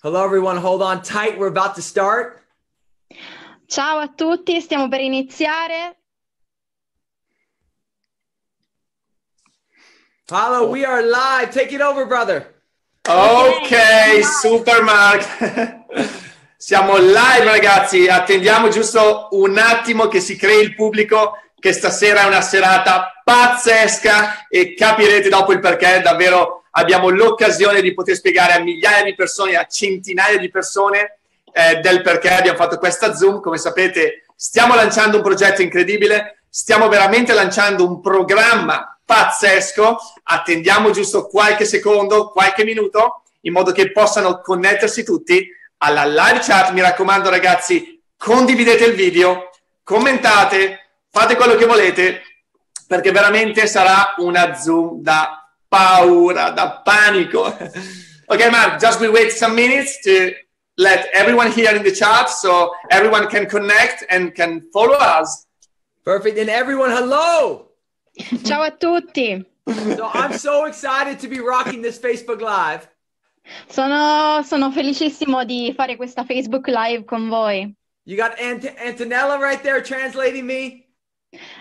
Hello everyone, hold on tight, we're about to start. Ciao a tutti, stiamo per iniziare. Hello, we are live. Take it over, brother. Ok, Supermark. Siamo live, ragazzi. Attendiamo giusto un attimo che si crei il pubblico, che stasera è una serata pazzesca e capirete dopo il perché davvero abbiamo l'occasione di poter spiegare a migliaia di persone, a centinaia di persone, eh, del perché abbiamo fatto questa Zoom. Come sapete, stiamo lanciando un progetto incredibile, stiamo veramente lanciando un programma pazzesco. Attendiamo giusto qualche secondo, qualche minuto, in modo che possano connettersi tutti alla live chat. Mi raccomando, ragazzi, condividete il video, commentate, fate quello che volete, perché veramente sarà una Zoom da paura da panico. okay, Mark, just we wait some minutes to let everyone here in the chat so everyone can connect and can follow us. Perfect. And everyone, hello. Ciao a tutti. So I'm so excited to be rocking this Facebook Live. Sono, sono felicissimo di fare questa Facebook Live con voi. You got Ant- Antonella right there translating me.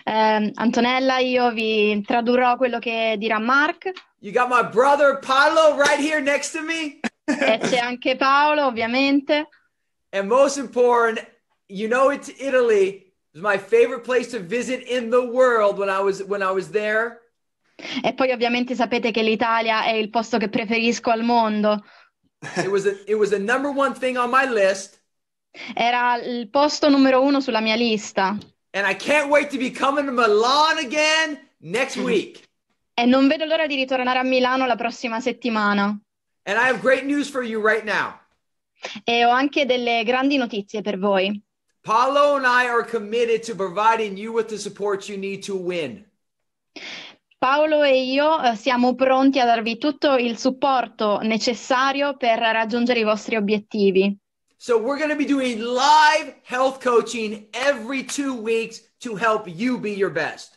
Um, Antonella, io vi tradurrò quello che dirà Mark. You got my brother Paolo right here next to me. e c'è anche Paolo, ovviamente. And most important, you know it's Italy. It was my favorite place to visit in the world when I was when I was there. E poi ovviamente sapete che l'Italia è il posto che preferisco al mondo. It was a, it was the number one thing on my list. Era il posto numero uno sulla mia lista. And I can't wait to be coming to Milan again next mm-hmm. week. E non vedo l'ora di ritornare a Milano la prossima settimana. And I have great news for you right now. E ho anche delle grandi notizie per voi. Paolo and I are committed to providing you with the support you need to win. Paolo e io eh, siamo pronti a darvi tutto il supporto necessario per raggiungere i vostri obiettivi. So we're going to be doing live health coaching every two weeks to help you be your best.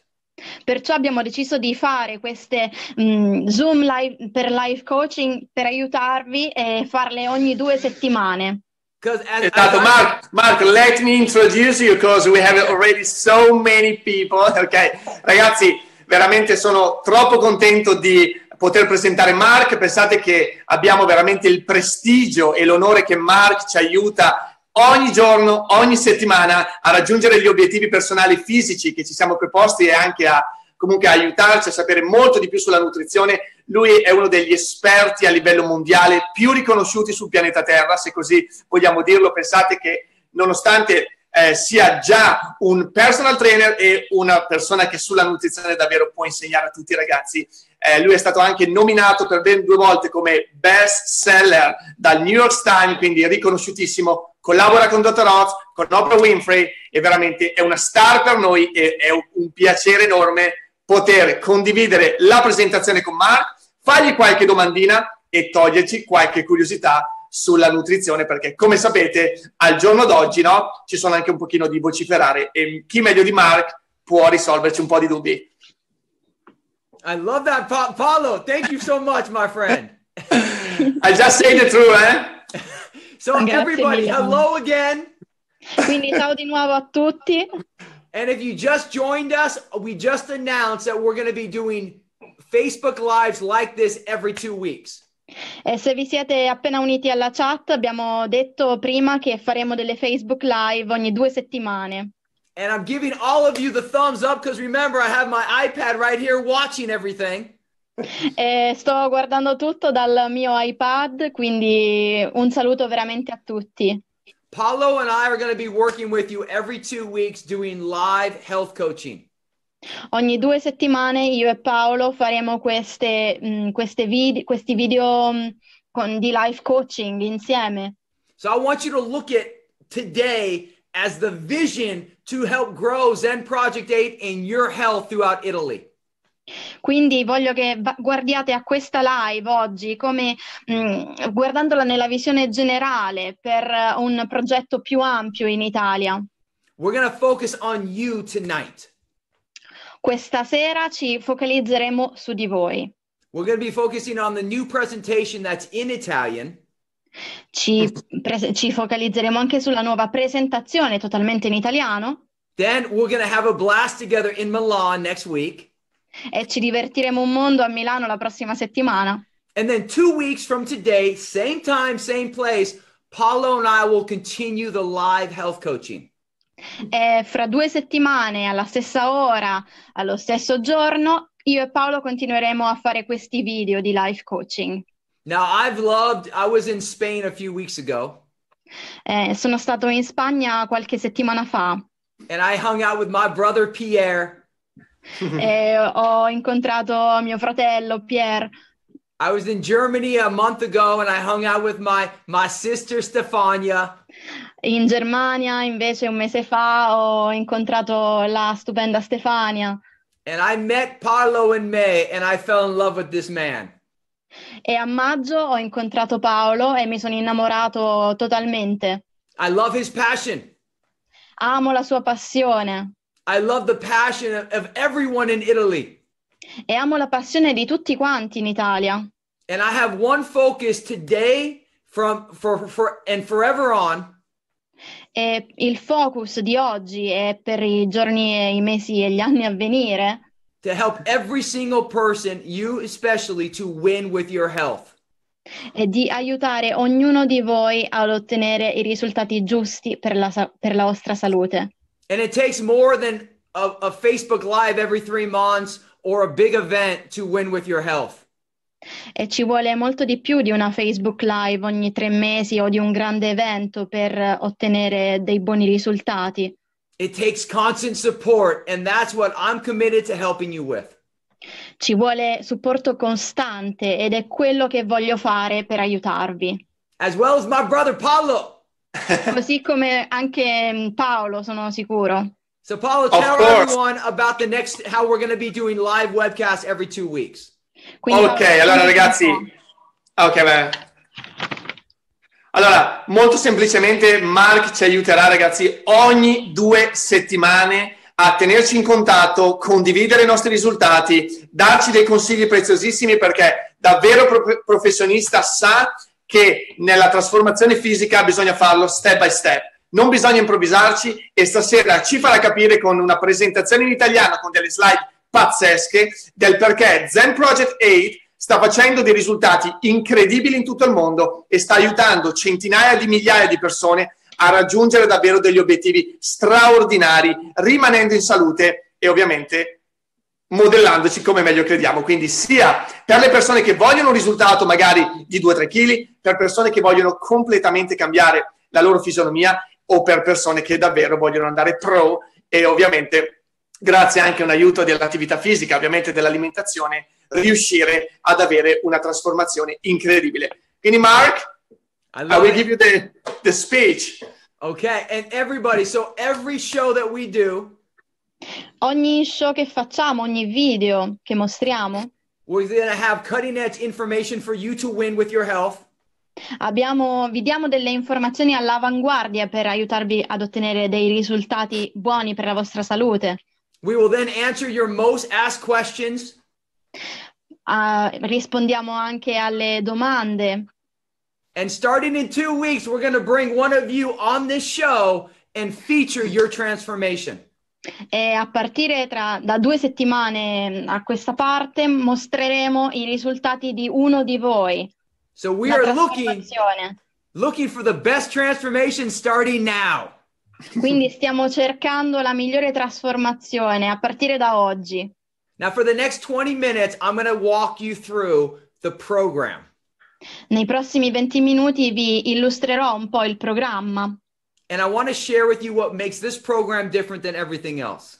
Perciò abbiamo deciso di fare queste mh, mm, Zoom live per live coaching per aiutarvi e farle ogni due settimane. Esatto, Mark, Mark, let me introduce you because we have already so many people. Ok, ragazzi, veramente sono troppo contento di poter presentare Mark. Pensate che abbiamo veramente il prestigio e l'onore che Mark ci aiuta ogni giorno, ogni settimana a raggiungere gli obiettivi personali fisici che ci siamo preposti e anche a comunque a aiutarci a sapere molto di più sulla nutrizione. Lui è uno degli esperti a livello mondiale più riconosciuti sul pianeta Terra, se così vogliamo dirlo. Pensate che nonostante eh, sia già un personal trainer e una persona che sulla nutrizione davvero può insegnare a tutti i ragazzi eh, lui è stato anche nominato per ben due volte come best seller dal New York Times, quindi riconosciutissimo, collabora con Dr. Oz, con Oprah Winfrey e veramente è una star per noi e è un piacere enorme poter condividere la presentazione con Mark, fargli qualche domandina e toglierci qualche curiosità sulla nutrizione perché come sapete al giorno d'oggi no, ci sono anche un pochino di vociferare e chi meglio di Mark può risolverci un po' di dubbi. I love that, pa- Paulo. Thank you so much, my friend. I just said it through, eh? So Grazie everybody, mille. hello again. Quindi ciao di nuovo a tutti. And if you just joined us, we just announced that we're going to be doing Facebook lives like this every two weeks. E se vi siete appena uniti alla chat, abbiamo detto prima che faremo delle Facebook live ogni due settimane. And I'm giving all of you the thumbs up because remember, I have my iPad right here watching everything. E sto guardando tutto dal mio iPad, quindi un saluto veramente a tutti. Paolo and I are going to be working with you every two weeks doing live health coaching. Ogni due settimane io e Paolo faremo queste, mh, mm, queste vid- questi video mh, mm, con, di live coaching insieme. So I want you to look at today as the vision to help grow Zen Project 8 in your health throughout Italy. Quindi voglio che guardiate a questa live oggi come mh, mm, guardandola nella visione generale per eh, un progetto più ampio in Italia. We're going to focus on you tonight. Questa sera ci focalizzeremo su di voi. We're going to be focusing on the new presentation that's in Italian. Ci, mm. pre- ci focalizzeremo anche sulla nuova presentazione totalmente in italiano Then we're going have a blast together in Milan next week. e ci divertiremo un mondo a Milano la prossima settimana. And then two weeks from today, same time, same place, Paolo and I will continue the live health coaching. E fra due settimane, alla stessa ora, allo stesso giorno, io e Paolo continueremo a fare questi video di life coaching. Now I've loved I was in Spain a few weeks ago. Eh, sono stato in Spagna qualche settimana fa. And I hung out with my brother Pierre. e ho incontrato mio fratello Pierre. I was in Germany a month ago and I hung out with my my sister Stefania. In Germania invece un mese fa ho incontrato la stupenda Stefania. And I met Paolo in May and I fell in love with this man. e a maggio ho incontrato Paolo e mi sono innamorato totalmente. I love his passion. Amo la sua passione. I love the passion of everyone in Italy. E amo la passione di tutti quanti in Italia. And I have one focus today from for, for and forever on. E il focus di oggi e per i giorni e i mesi e gli anni a venire to help every single person, you especially, to win with your health. E di aiutare ognuno di voi ad ottenere i risultati giusti per la, per la vostra salute. And it takes more than a, a Facebook Live every three months or a big event to win with your health. E ci vuole molto di più di una Facebook Live ogni tre mesi o di un grande evento per ottenere dei buoni risultati. It takes constant support, and that's what I'm committed to helping you with. Ci vuole supporto costante ed è quello che voglio fare per aiutarvi. As well as my brother Paolo. Così come anche mm, Paolo, sono sicuro. So Paolo, tell everyone about the next how we're going to be doing live webcasts every two weeks. Quindi, ok, Paolo, allora ragazzi. Ok, bene. Allora, molto semplicemente, Mark ci aiuterà, ragazzi, ogni due settimane a tenerci in contatto, condividere i nostri risultati, darci dei consigli preziosissimi perché davvero professionista sa che nella trasformazione fisica bisogna farlo step by step. Non bisogna improvvisarci e stasera ci farà capire con una presentazione in italiano, con delle slide pazzesche, del perché Zen Project 8 sta facendo dei risultati incredibili in tutto il mondo e sta aiutando centinaia di migliaia di persone a raggiungere davvero degli obiettivi straordinari, rimanendo in salute e ovviamente modellandoci come meglio crediamo. Quindi sia per le persone che vogliono un risultato magari di 2-3 kg, per persone che vogliono completamente cambiare la loro fisionomia o per persone che davvero vogliono andare pro e ovviamente grazie anche a un aiuto dell'attività fisica, ovviamente dell'alimentazione, riuscire ad avere una trasformazione incredibile. Quindi Mark, I, I will give you the, the speech. Okay, and everybody, so every show that we do, Ogni show che facciamo, ogni video che mostriamo, we're going to have cutting edge information for you to win with your health. Abbiamo, vi diamo delle informazioni all'avanguardia per aiutarvi ad ottenere dei risultati buoni per la vostra salute. We will then answer your most asked questions. Uh, ah, rispondiamo anche alle domande. And starting in two weeks, we're going to bring one of you on this show and feature your transformation. E a partire tra, da due settimane mm, a questa parte mostreremo i risultati di uno di voi. So we are looking, looking for the best transformation starting now. Quindi stiamo cercando la migliore trasformazione a partire da oggi. Now for the next 20 minutes I'm going to walk you through the program. Nei prossimi 20 minuti vi illustrerò un po' il programma. And I want to share with you what makes this program different than everything else.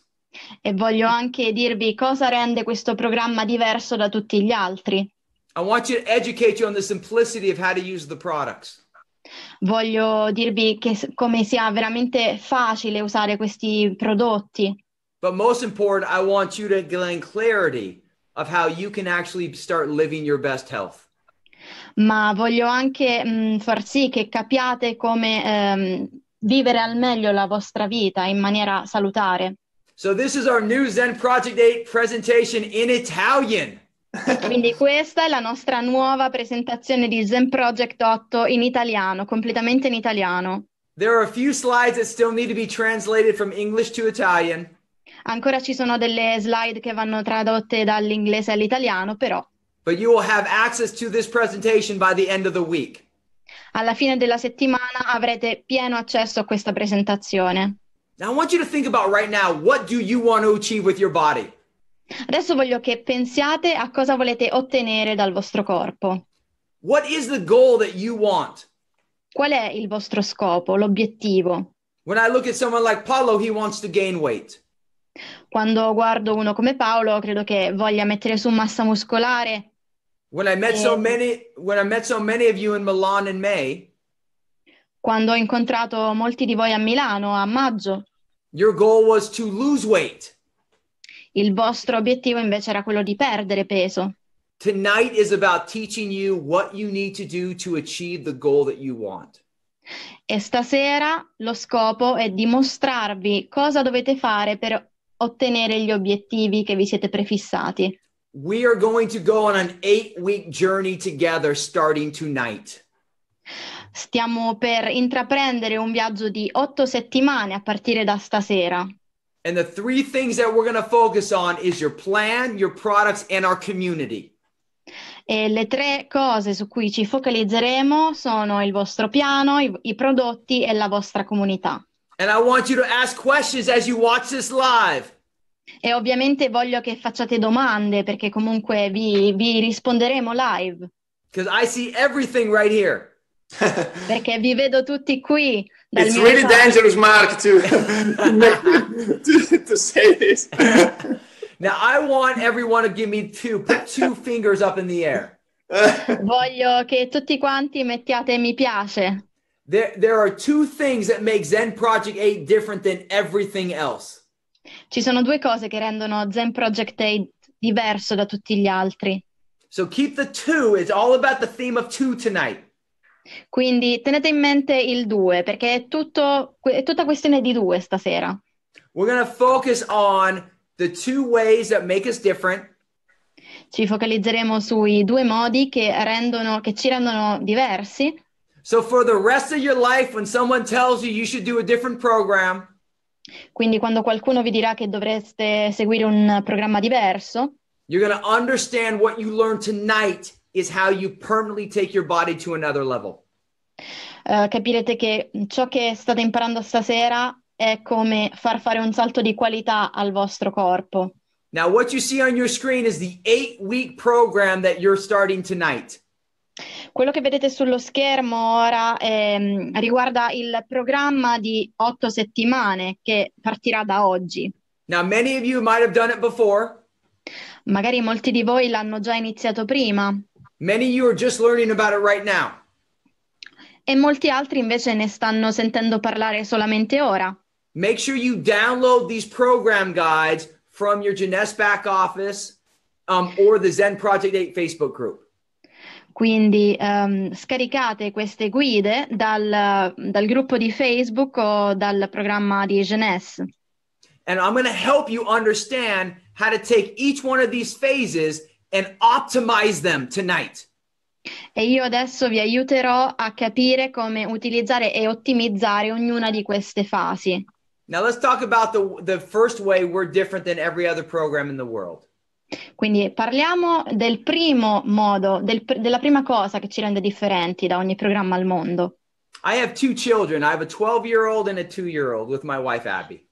E voglio anche dirvi cosa rende questo programma diverso da tutti gli altri. I want you to educate you on the simplicity of how to use the products voglio dirvi che, come sia veramente facile usare questi prodotti. But most important, I want you to gain clarity of how you can actually start living your best health. Ma voglio anche mh, mm, far sì che capiate come ehm, vivere al meglio la vostra vita in maniera salutare. So this is our new Zen Project 8 presentation in Italian. Quindi questa è la nostra nuova presentazione di Zen Project 8 in italiano, completamente in italiano. There are a few slides that still need to be translated from English to Italian. Ancora ci sono delle slide che vanno tradotte dall'inglese all'italiano, però. But you will have access to this presentation by the end of the week. Alla fine della settimana avrete pieno accesso a questa presentazione. Now I want you to think about right now, what do you want to achieve with your body? Adesso voglio che pensiate a cosa volete ottenere dal vostro corpo. What is the goal that you want? Qual è il vostro scopo, l'obiettivo? When I look at someone like Paolo, he wants to gain weight. Quando guardo uno come Paolo, credo che voglia mettere su massa muscolare. When I met e... so many when I met so many of you in Milan in May. Quando ho incontrato molti di voi a Milano a maggio. Your goal was to lose weight. Il vostro obiettivo invece era quello di perdere peso. Tonight is about teaching you what you need to do to achieve the goal that you want. E stasera lo scopo è dimostrarvi cosa dovete fare per ottenere gli obiettivi che vi siete prefissati. We are going to go on an eight week journey together starting tonight. Stiamo per intraprendere un viaggio di otto settimane a partire da stasera. And the three things that we're going to focus on is your plan, your products and our community. E le tre cose su cui ci focalizzeremo sono il vostro piano, i, i prodotti e la vostra comunità. And I want you to ask questions as you watch this live. E ovviamente voglio che facciate domande perché comunque vi, vi risponderemo live. I see right here. perché vi vedo tutti qui. it's really time. dangerous, Mark, to, to, to say this. Now I want everyone to give me two. Put two fingers up in the air. Voglio che tutti quanti mettiate mi piace. There, there are two things that make Zen Project 8 different than everything else. Ci sono due cose che rendono Zen Project 8 diverso da tutti gli altri. So keep the two. It's all about the theme of two tonight. Quindi tenete in mente il 2 perché è, tutto, è tutta questione di due stasera. We're going to focus on the two ways that make us different. Ci focalizzeremo sui due modi che, rendono, che ci rendono diversi. So for the rest of your life when someone tells you you should do a different program, quindi quando qualcuno vi dirà che dovreste seguire un programma diverso, you're going to understand what you learned tonight is how you permanently take your body to another level. Uh, capirete che ciò che state imparando stasera è come far fare un salto di qualità al vostro corpo. Now, what you see on your screen is the eight week program that you're starting tonight. Quello che vedete sullo schermo ora eh, riguarda il programma di otto settimane che partirà da oggi. Now, many of you might have done it before. Magari molti di voi l'hanno già iniziato prima. Many you are just learning about it right now. E molti altri invece ne stanno sentendo parlare solamente ora. Make sure you download these program guides from your Genes back office um, or the Zen Project 8 Facebook group. Quindi um, scaricate queste guide dal, dal gruppo di Facebook o dal programma di Genes. And I'm going to help you understand how to take each one of these phases and optimize them tonight. E io adesso vi aiuterò a capire come utilizzare e ottimizzare ognuna di queste fasi. Now let's talk about the, the first way we're different than every other program in the world. Quindi parliamo del primo modo, del, della prima cosa che ci rende differenti da ogni programma al mondo. I have two children. I have a 12-year-old and a 2-year-old with my wife Abby.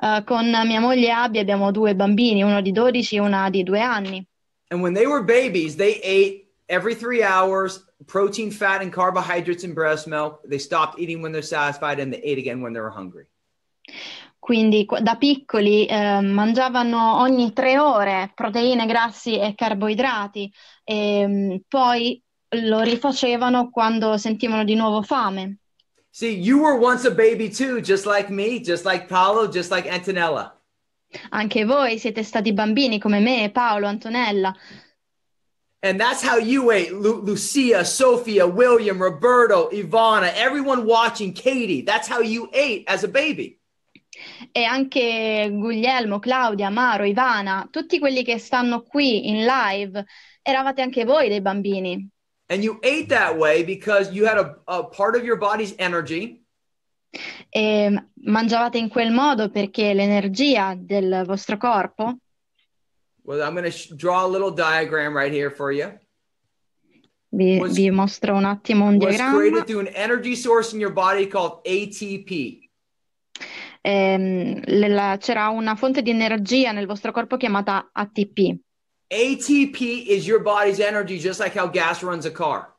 Uh, con mia moglie Abby abbiamo due bambini, uno di 12 e una di 2 anni. And when they were babies, they ate every three hours protein, fat, and carbohydrates in breast milk. They stopped eating when they're satisfied and they ate again when they were hungry. Quindi da piccoli eh, mangiavano ogni tre ore proteine, grassi e carboidrati e ehm, poi lo rifacevano quando sentivano di nuovo fame. See, you were once a baby too, just like me, just like Paolo, just like Antonella. Anche voi siete stati bambini come me, Paolo, Antonella. And that's how you ate, Lu- Lucia, Sofia, William, Roberto, Ivana, everyone watching, Katie. That's how you ate as a baby. E anche Guglielmo, Claudia, Maro, Ivana, tutti quelli che stanno qui in live, eravate anche voi dei bambini. And you ate that way because you had a, a part of your body's energy. E mangiavate in quel modo perché l'energia del vostro corpo Well, I'm going to draw a little diagram right here for you. Vi, was, vi mostro un attimo un diagramma. Was created through an energy source in your body called ATP. Ehm, la, c'era una fonte di energia nel vostro corpo chiamata ATP. ATP is your body's energy, just like how gas runs a car.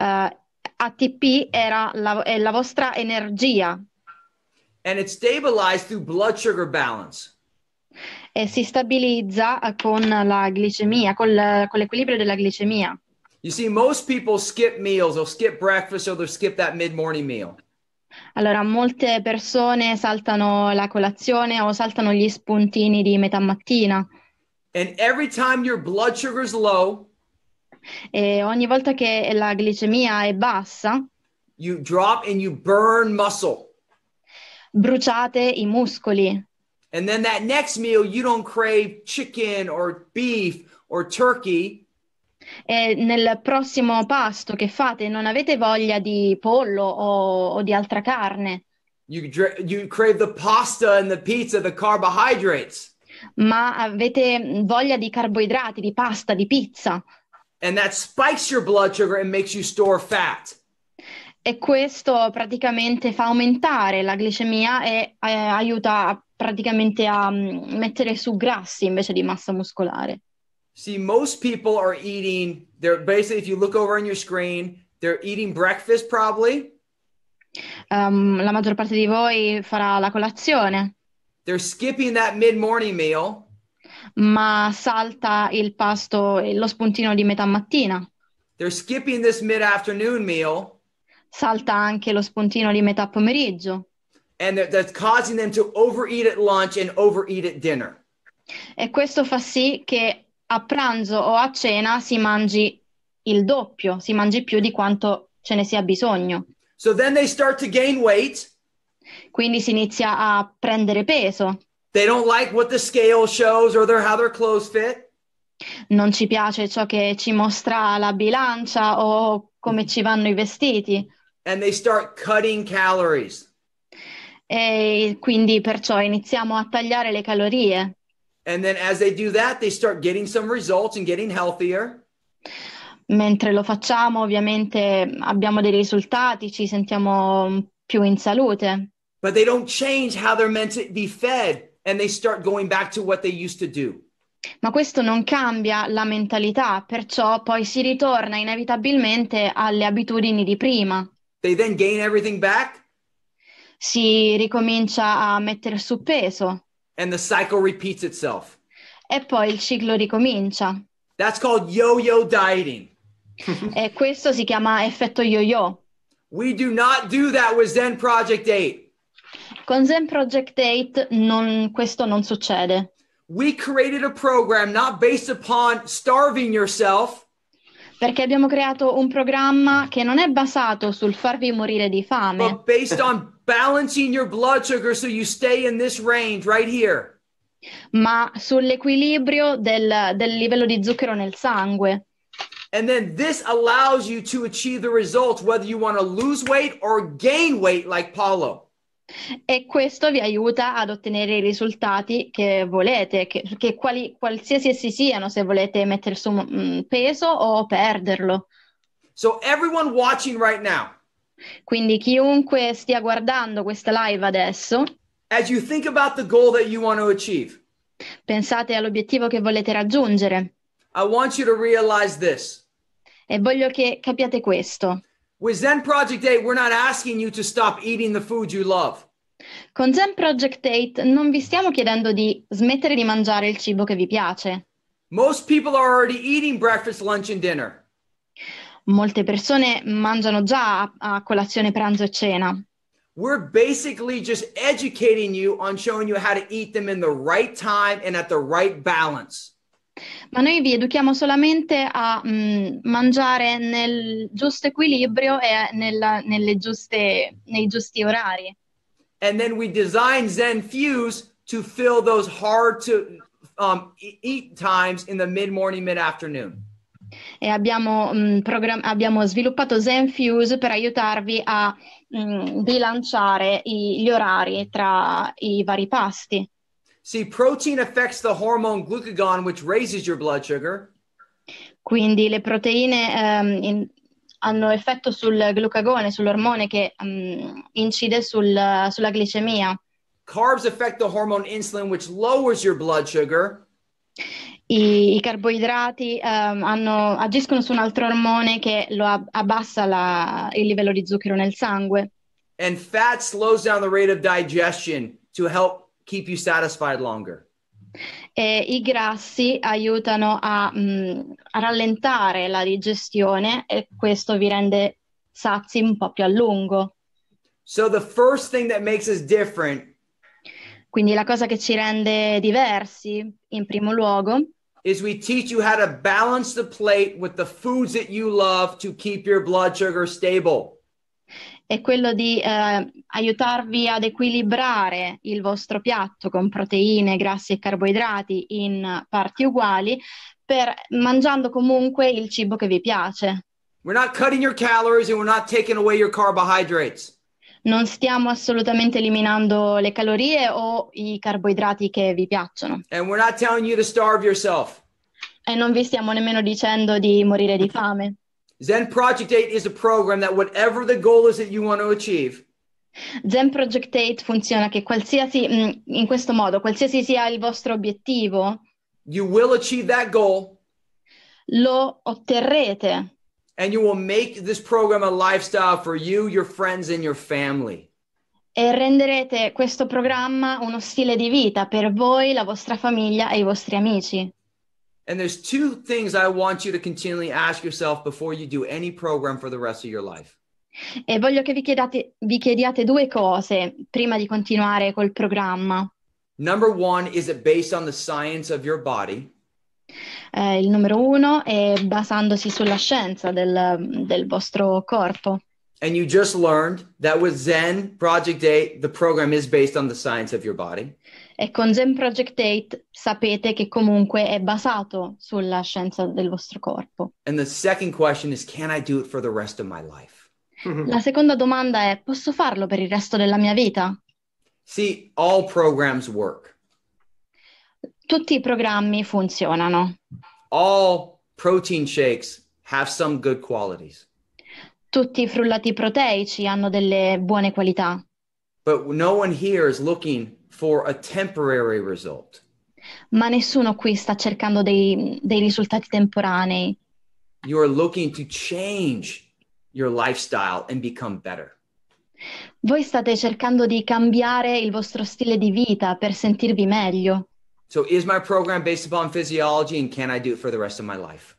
Uh, ATP era la, è la vostra energia. And it's stabilized through blood sugar balance. E si stabilizza con la glicemia, col, con l'equilibrio della glicemia. You see, most people skip meals, they'll skip breakfast, or they'll skip that mid-morning meal. Allora, molte persone saltano la colazione o saltano gli spuntini di metà mattina. And every time your blood sugar is low, e ogni volta che la glicemia è bassa, you drop and you burn muscle. Bruciate i muscoli. And then that next meal you don't crave chicken or beef or turkey. E nel prossimo pasto che fate non avete voglia di pollo o, o di altra carne. You, you crave the pasta and the pizza, the carbohydrates. Ma avete voglia di carboidrati, di pasta, di pizza. and that spikes your blood sugar and makes you store fat. E questo praticamente fa aumentare la glicemia e eh, aiuta praticamente a mm, mettere su grassi invece di massa muscolare. See, most people are eating, they're basically, if you look over on your screen, they're eating breakfast probably. Um, la maggior parte di voi farà la colazione. They're skipping that mid morning meal. ma salta il pasto e lo spuntino di metà mattina. They're skipping this mid-afternoon meal. Salta anche lo spuntino di metà pomeriggio. And that's causing them to overeat at lunch and overeat at dinner. E questo fa sì che a pranzo o a cena si mangi il doppio, si mangi più di quanto ce ne sia bisogno. So then they start to gain weight. Quindi si inizia a prendere peso. They don't like what the scale shows or their, how their clothes fit. Non ci piace ciò che ci mostra la bilancia o come ci vanno i vestiti. And they start cutting calories. E quindi perciò iniziamo a tagliare le calorie. And then as they do that, they start getting some results and getting healthier. Mentre lo facciamo, ovviamente abbiamo dei risultati, ci sentiamo più in salute. But they don't change how they're meant to be fed and they start going back to what they used to do. Ma questo non cambia la mentalità, perciò poi si ritorna inevitabilmente alle abitudini di prima. They then gain everything back. Si ricomincia a mettere su peso. And the cycle repeats itself. E poi il ciclo ricomincia. That's called yo-yo dieting. e questo si chiama effetto yo-yo. We do not do that with Zen Project 8. Con Zen Project 8 non, questo non succede. We created a program not based upon starving yourself. Perché abbiamo creato un programma che non è basato sul farvi morire di fame. But based on balancing your blood sugar so you stay in this range right here. Ma sull'equilibrio del, del livello di zucchero nel sangue. And then this allows you to achieve the results whether you want to lose weight or gain weight like Paolo e questo vi aiuta ad ottenere i risultati che volete, che, che quali, qualsiasi essi siano, se volete mettere su mh, mm, peso o perderlo. So everyone watching right now. Quindi chiunque stia guardando questa live adesso. As you think about the goal that you want to achieve. Pensate all'obiettivo che volete raggiungere. I want you to realize this. E voglio che capiate questo. With Zen Project 8, we're not asking you to stop eating the food you love. Con Zen Project 8 non vi stiamo chiedendo di smettere di mangiare il cibo che vi piace. Most people are already eating breakfast, lunch and dinner. Molte persone mangiano già a colazione, pranzo e cena. We're basically just educating you on showing you how to eat them in the right time and at the right balance. ma noi vi educhiamo solamente a mh, mm, mangiare nel giusto equilibrio e nel, giuste, nei giusti orari. And then we design Zen Fuse to fill those hard to um, eat times in the mid-morning, mid-afternoon. E abbiamo, mh, mm, program- abbiamo sviluppato Zen Fuse per aiutarvi a mh, mm, bilanciare i- gli orari tra i vari pasti. See, protein affects the hormone glucagon, which raises your blood sugar. Quindi le proteine um, in, hanno effetto sul glucagone, sull'ormone che um, incide sul, sulla glicemia. Carbs affect the hormone insulin, which lowers your blood sugar. I, i carboidrati um, hanno, agiscono su un altro ormone che lo abbassa la, il livello di zucchero nel sangue. And fat slows down the rate of digestion to help keep you satisfied longer. E I grassi aiutano a, mh, mm, a rallentare la digestione e questo vi rende sazi un po' più a lungo. So the first thing that makes us different Quindi la cosa che ci rende diversi, in primo luogo, is we teach you how to balance the plate with the foods that you love to keep your blood sugar stable. è quello di eh, aiutarvi ad equilibrare il vostro piatto con proteine, grassi e carboidrati in parti uguali, per, mangiando comunque il cibo che vi piace. We're not cutting your calories and we're not taking away your carbohydrates. Non stiamo assolutamente eliminando le calorie o i carboidrati che vi piacciono. And we're not telling you to starve yourself. E non vi stiamo nemmeno dicendo di morire di fame. Zen Project 8 is a program that whatever the goal is that you want to achieve. Zen Project 8 funziona che qualsiasi mm, in questo modo, qualsiasi sia il vostro obiettivo, you will achieve that goal. Lo otterrete. And you will make this program a lifestyle for you, your friends and your family. E renderete questo programma uno stile di vita per voi, la vostra famiglia e i vostri amici. And there's two things I want you to continually ask yourself before you do any program for the rest of your life. E voglio che vi chiediate, vi chiediate due cose prima di continuare col programma. Number one, is it based on the science of your body? Eh, il numero uno è basandosi sulla scienza del, del vostro corpo. And you just learned that with Zen Project 8, the program is based on the science of your body. E con Zen Project 8 sapete che comunque è basato sulla scienza del vostro corpo. And the second question is can I do it for the rest of my life? Mm-hmm. La seconda domanda è posso farlo per il resto della mia vita? See, all programs work. Tutti i programmi funzionano. All protein shakes have some good qualities. Tutti i frullati proteici hanno delle buone qualità. But no one here is looking for a temporary result. Ma nessuno qui sta cercando dei, dei risultati temporanei. You are looking to change your lifestyle and become better. Voi state cercando di cambiare il vostro stile di vita per sentirvi meglio. So is my program based upon physiology and can I do it for the rest of my life?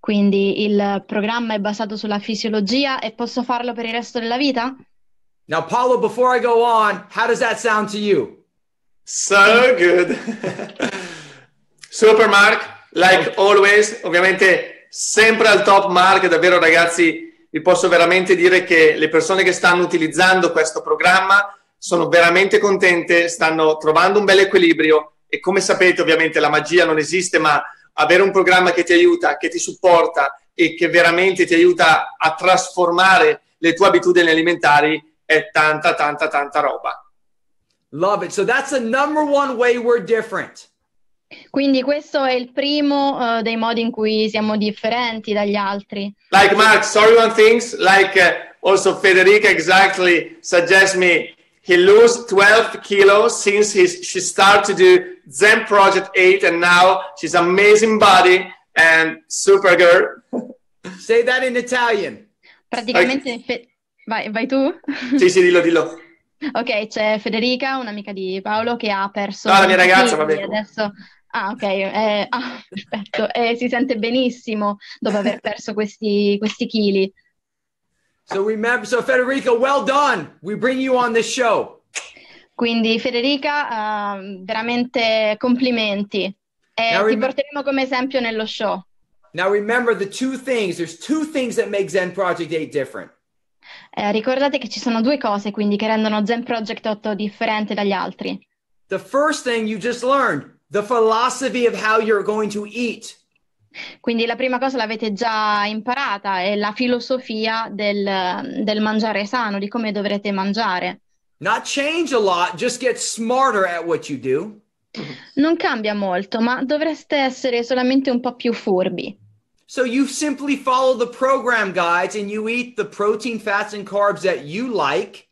Quindi il programma è basato sulla fisiologia e posso farlo per il resto della vita? Now, Paulo, before I go on, how does that sound to you? So good. Super Mark, like always, ovviamente sempre al top Mark, davvero ragazzi, vi posso veramente dire che le persone che stanno utilizzando questo programma sono veramente contente, stanno trovando un bel equilibrio e come sapete ovviamente la magia non esiste, ma avere un programma che ti aiuta, che ti supporta e che veramente ti aiuta a trasformare le tue abitudini alimentari è tanta, tanta, tanta roba. Love it. So that's the number one way we're different. Quindi questo è il primo uh, dei modi in cui siamo differenti dagli altri. Like Mark, sorry one things, like uh, also Federica exactly suggests me he lose 12 kilos since his, she started to do Zen Project 8 and now she's amazing body and super girl. Say that in Italian. Praticamente like, Vai, vai tu? Sì, sì, dillo, dillo. Ok, c'è Federica, un'amica di Paolo, che ha perso... Ah, la mia ragazza, va bene. Adesso... Ah, ok, eh, ah, perfetto. Eh, si sente benissimo dopo aver perso questi, questi chili. So, we map... so Federica, well done! We bring you on this show. Quindi Federica, uh, veramente complimenti. E Now ti porteremo come esempio nello show. Now remember the two things, there's two things that make Zen Project 8 different. Eh, ricordate che ci sono due cose quindi che rendono Zen Project 8 differente dagli altri. The first thing you just learned, the philosophy of how you're going to eat. Quindi la prima cosa l'avete già imparata, è la filosofia del, del mangiare sano, di come dovrete mangiare. Not change a lot, just get smarter at what you do. Non cambia molto, ma dovreste essere solamente un po' più furbi. So you simply follow the program guides and you eat the protein, fats and carbs that you like.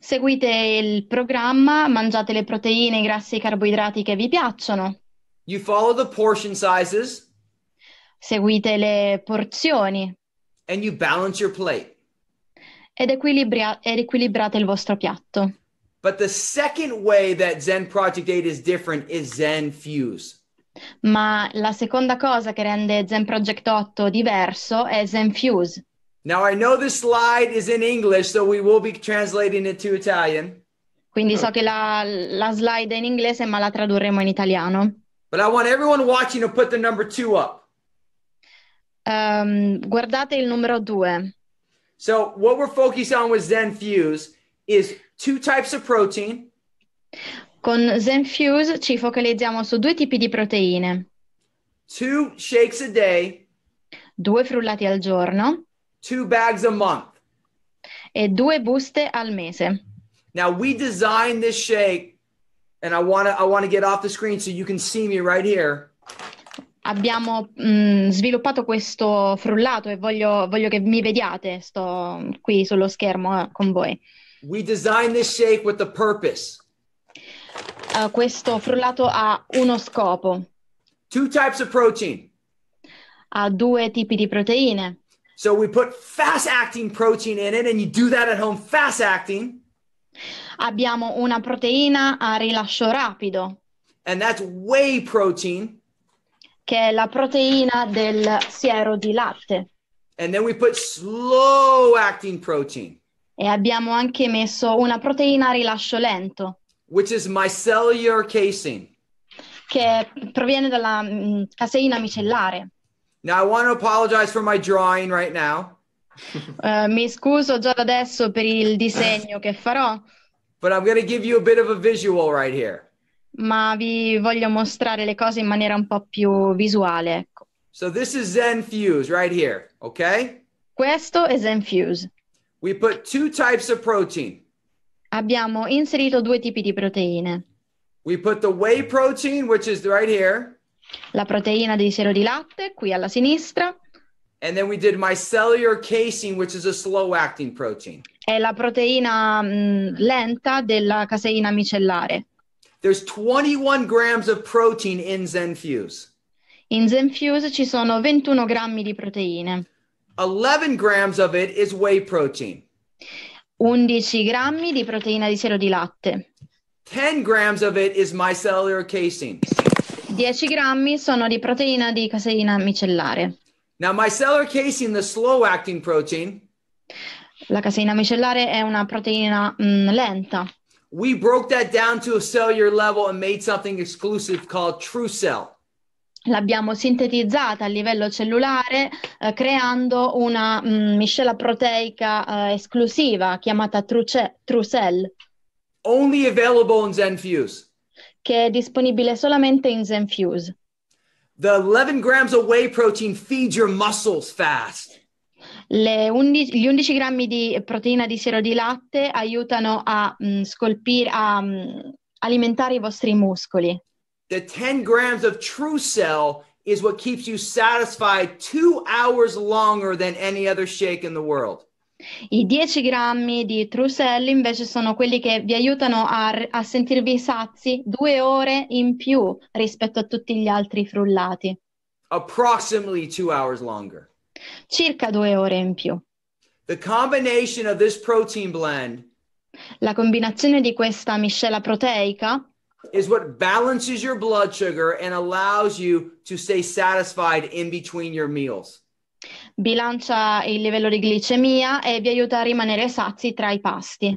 Seguite il programma, mangiate le proteine, i grassi e i carboidrati che vi piacciono. You follow the portion sizes. Seguite le porzioni. And you balance your plate. Ed, equilibra ed equilibrate il vostro piatto. But the second way that Zen Project 8 is different is Zen Fuse. Ma la seconda cosa che rende Zen Project 8 diverso è Zen Fuse. Now I know this slide is in English, so we will be translating it to Italian. Quindi so che la, la slide è in inglese, ma la tradurremo in italiano. But I want everyone watching to put the number two up. Um, guardate il numero due. So what we're focused on with Zen Fuse is two types of protein. Con ZenFuse ci focalizziamo su due tipi di proteine. Two shakes a day. Due frullati al giorno. Two bags a month. E due buste al mese. Now we designed this shake and I want to I wanna get off the screen so you can see me right here. Abbiamo mm, sviluppato questo frullato e voglio, voglio che mi vediate, sto qui sullo schermo eh, con voi. We designed this shake with a purpose uh, questo frullato ha uno scopo. Two types of protein. Ha due tipi di proteine. So we put fast acting protein in it and you do that at home fast acting. Abbiamo una proteina a rilascio rapido. And that's whey protein. Che è la proteina del siero di latte. And then we put slow acting protein. E abbiamo anche messo una proteina a rilascio lento which is micellar casein. Che proviene dalla mm, caseina micellare. Now I want to apologize for my drawing right now. Uh, mi scuso già da adesso per il disegno che farò. But I'm going to give you a bit of a visual right here. Ma vi voglio mostrare le cose in maniera un po' più visuale, ecco. So this is Zen Fuse right here, okay? Questo è Zen Fuse. We put two types of protein abbiamo inserito due tipi di proteine. We put the whey protein, which is right here. La proteina di siero di latte, qui alla sinistra. And then we did micellar casein, which is a slow acting protein. È la proteina mh, mm, lenta della caseina micellare. There's 21 grams of protein in Zenfuse. In Zenfuse ci sono 21 grammi di proteine. 11 grams of it is whey protein. 11 grammi di proteina di siero di latte. 10 grams of it is micellar casein. 10 grammi sono di proteina di caseina micellare. Now micellar casein, the slow acting protein. La caseina micellare è una proteina mh, mm, lenta. We broke that down to a cellular level and made something exclusive called TrueCell l'abbiamo sintetizzata a livello cellulare eh, creando una mh, mm, miscela proteica eh, esclusiva chiamata Truce- Trucell. Only available in Zenfuse. Che è disponibile solamente in Zenfuse. The 11 grams of whey protein feeds your muscles fast. Undici, gli 11 grammi di proteina di siero di latte aiutano a mh, mm, scolpire, a mh, mm, alimentare i vostri muscoli. The 10 grams of True Cell is what keeps you satisfied two hours longer than any other shake in the world. I 10 grammi di Trusell invece sono quelli che vi aiutano a, a sentirvi sazi due ore in più rispetto a tutti gli altri frullati. Approximately two hours longer. Circa due ore in più. The combination of this protein blend La combinazione di questa miscela proteica is what balances your blood sugar and allows you to stay satisfied in between your meals. Bilancia il livello di glicemia e vi aiuta a rimanere sazi tra i pasti.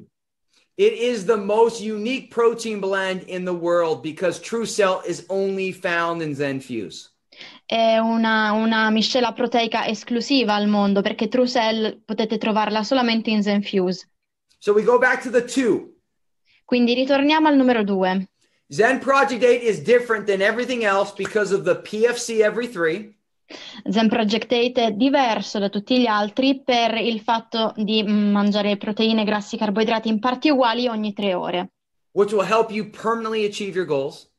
It is the most unique protein blend in the world because TrueCell is only found in ZenFuse. È una, una miscela proteica esclusiva al mondo perché TrueCell potete trovarla solamente in ZenFuse. So we go back to the two. Quindi ritorniamo al numero due. Zen Project 8 is different than everything else because of the PFC every three. Zen Project 8 è diverso da tutti gli altri per il fatto di mangiare proteine, grassi, carboidrati in parti uguali ogni tre ore. Which will help you permanently achieve your goals.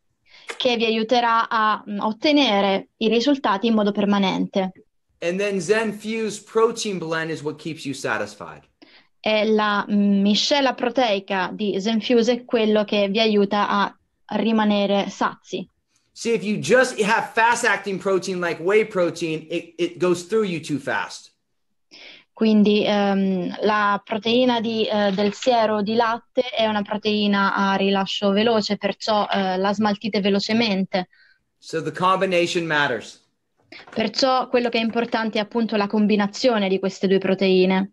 Che vi aiuterà a mm, ottenere i risultati in modo permanente. And then Zen Fuse Protein Blend is what keeps you satisfied. E la mm, miscela proteica di Zenfuse è quello che vi aiuta a rimanere sazi. See, if you just have fast acting protein like whey protein, it, it goes through you too fast. Quindi um, la proteina di, uh, del siero di latte è una proteina a rilascio veloce, perciò uh, la smaltite velocemente. So the combination matters. Perciò quello che è importante è appunto la combinazione di queste due proteine.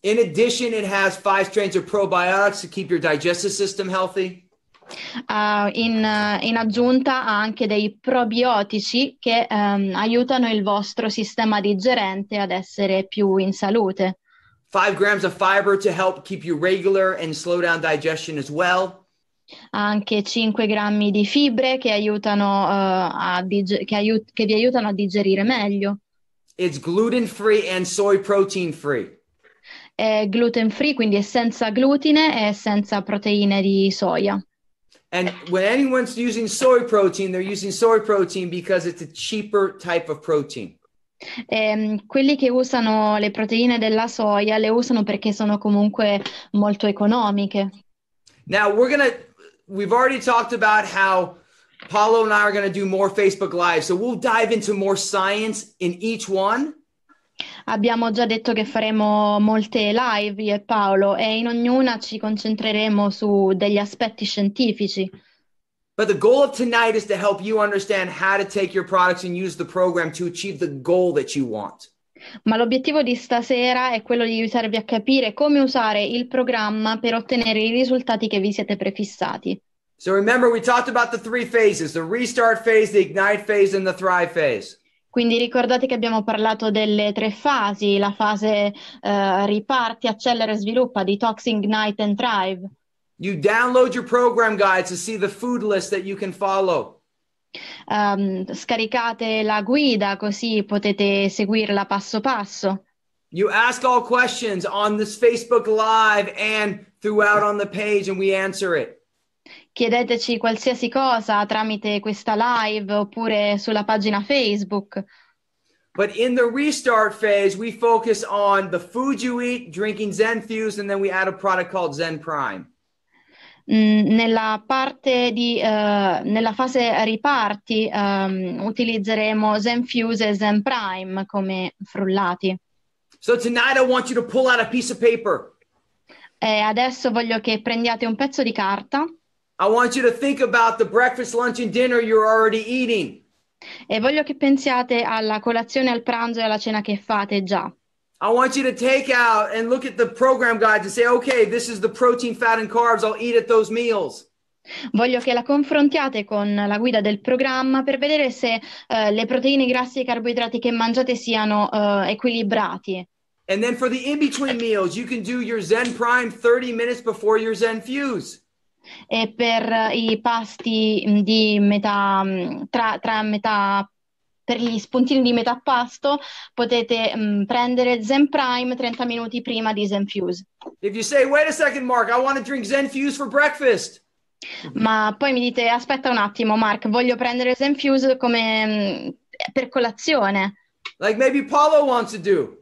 In addition, it has five strains of probiotics to keep your digestive system healthy. Uh, in, uh, in, aggiunta ha anche dei probiotici che um, aiutano il vostro sistema digerente ad essere più in salute. 5 grams of fiber to help keep you regular and slow down digestion as well. Anche 5 grammi di fibre che, aiutano, uh, eh, dig- che, aiut- che vi aiutano a digerire meglio. It's gluten free and soy protein free. È gluten free, quindi è senza glutine e senza proteine di soia. And when anyone's using soy protein, they're using soy protein because it's a cheaper type of protein. Um, quelli che usano le proteine della soia le usano perché sono comunque molto economiche. Now we're gonna we've already talked about how Paulo and I are gonna do more Facebook Live, so we'll dive into more science in each one. Abbiamo già detto che faremo molte live io e Paolo e in ognuna ci concentreremo su degli aspetti scientifici. But the goal of tonight is to help you understand how to take your products and use the program to achieve the goal that you want. Ma l'obiettivo di stasera è quello di aiutarvi a capire come usare il programma per ottenere i risultati che vi siete prefissati. So remember we talked about the three phases, the restart phase, the ignite phase and the thrive phase. Quindi ricordate che abbiamo parlato delle tre fasi, la fase eh, riparti, accelera e sviluppa, detox, ignite and thrive. You download your program guide to see the food list that you can follow. Um, scaricate la guida così potete seguirla passo passo. You ask all questions on this Facebook Live and throughout on the page and we answer it chiedeteci qualsiasi cosa tramite questa live oppure sulla pagina Facebook. But in the restart phase, we focus on the food you eat, drinking Zen Fuse, and then we add a product called Zen Prime. Mm, nella parte di uh, nella fase riparti um, utilizzeremo Zen Fuse e Zen Prime come frullati. So tonight I want you to pull out a piece of paper. E adesso voglio che prendiate un pezzo di carta. I want you to think about the breakfast, lunch and dinner you're already eating. E voglio che pensiate alla colazione, al pranzo e alla cena che fate già. I want you to take out and look at the program guide to say, okay, this is the protein, fat and carbs I'll eat at those meals. Voglio che la confrontiate con la guida del programma per vedere se uh, le proteine, i grassi e i carboidrati che mangiate siano uh, equilibrati. And then for the in-between meals, you can do your Zen Prime 30 minutes before your Zen Fuse. e per i pasti mm, di metà, mm, tra, tra metà per gli spuntini di metà pasto potete um, prendere Zen Prime 30 minuti prima di Zen Fuse. If you say wait a second Mark, I want to drink Zen Fuse for breakfast. Ma poi mi dite aspetta un attimo Mark, voglio prendere Zen Fuse come per colazione. Like maybe Paolo wants to do.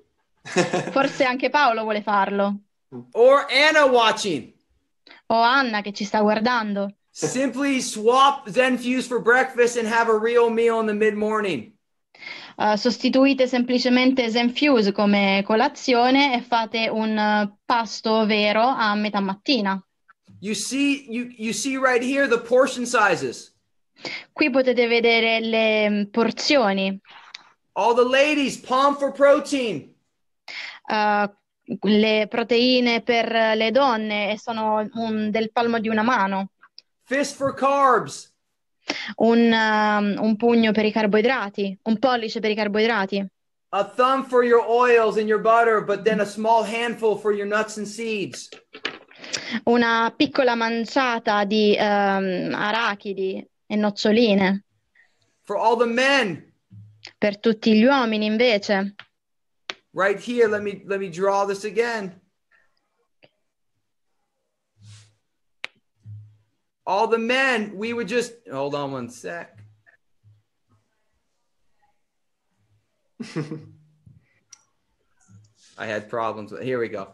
Forse anche Paolo vuole farlo. Or Anna watching o oh, Anna che ci sta guardando. Simply swap Zenfuse for breakfast and have a real meal in the mid morning. Uh, sostituite semplicemente Zenfuse come colazione e fate un uh, pasto vero a metà mattina. You see, you, you see right here the portion sizes. Qui potete vedere le um, porzioni. All the ladies, palm for protein. Uh, le proteine per le donne e sono un, del palmo di una mano. Fist for carbs. Un, um, un, pugno per i carboidrati, un pollice per i carboidrati. A thumb for your oils and your butter, but then a small handful for your nuts and seeds. Una piccola manciata di um, arachidi e noccioline. For all the men. Per tutti gli uomini, invece. right here. Let me let me draw this again. All the men, we would just hold on one sec. I had problems. With, here we go.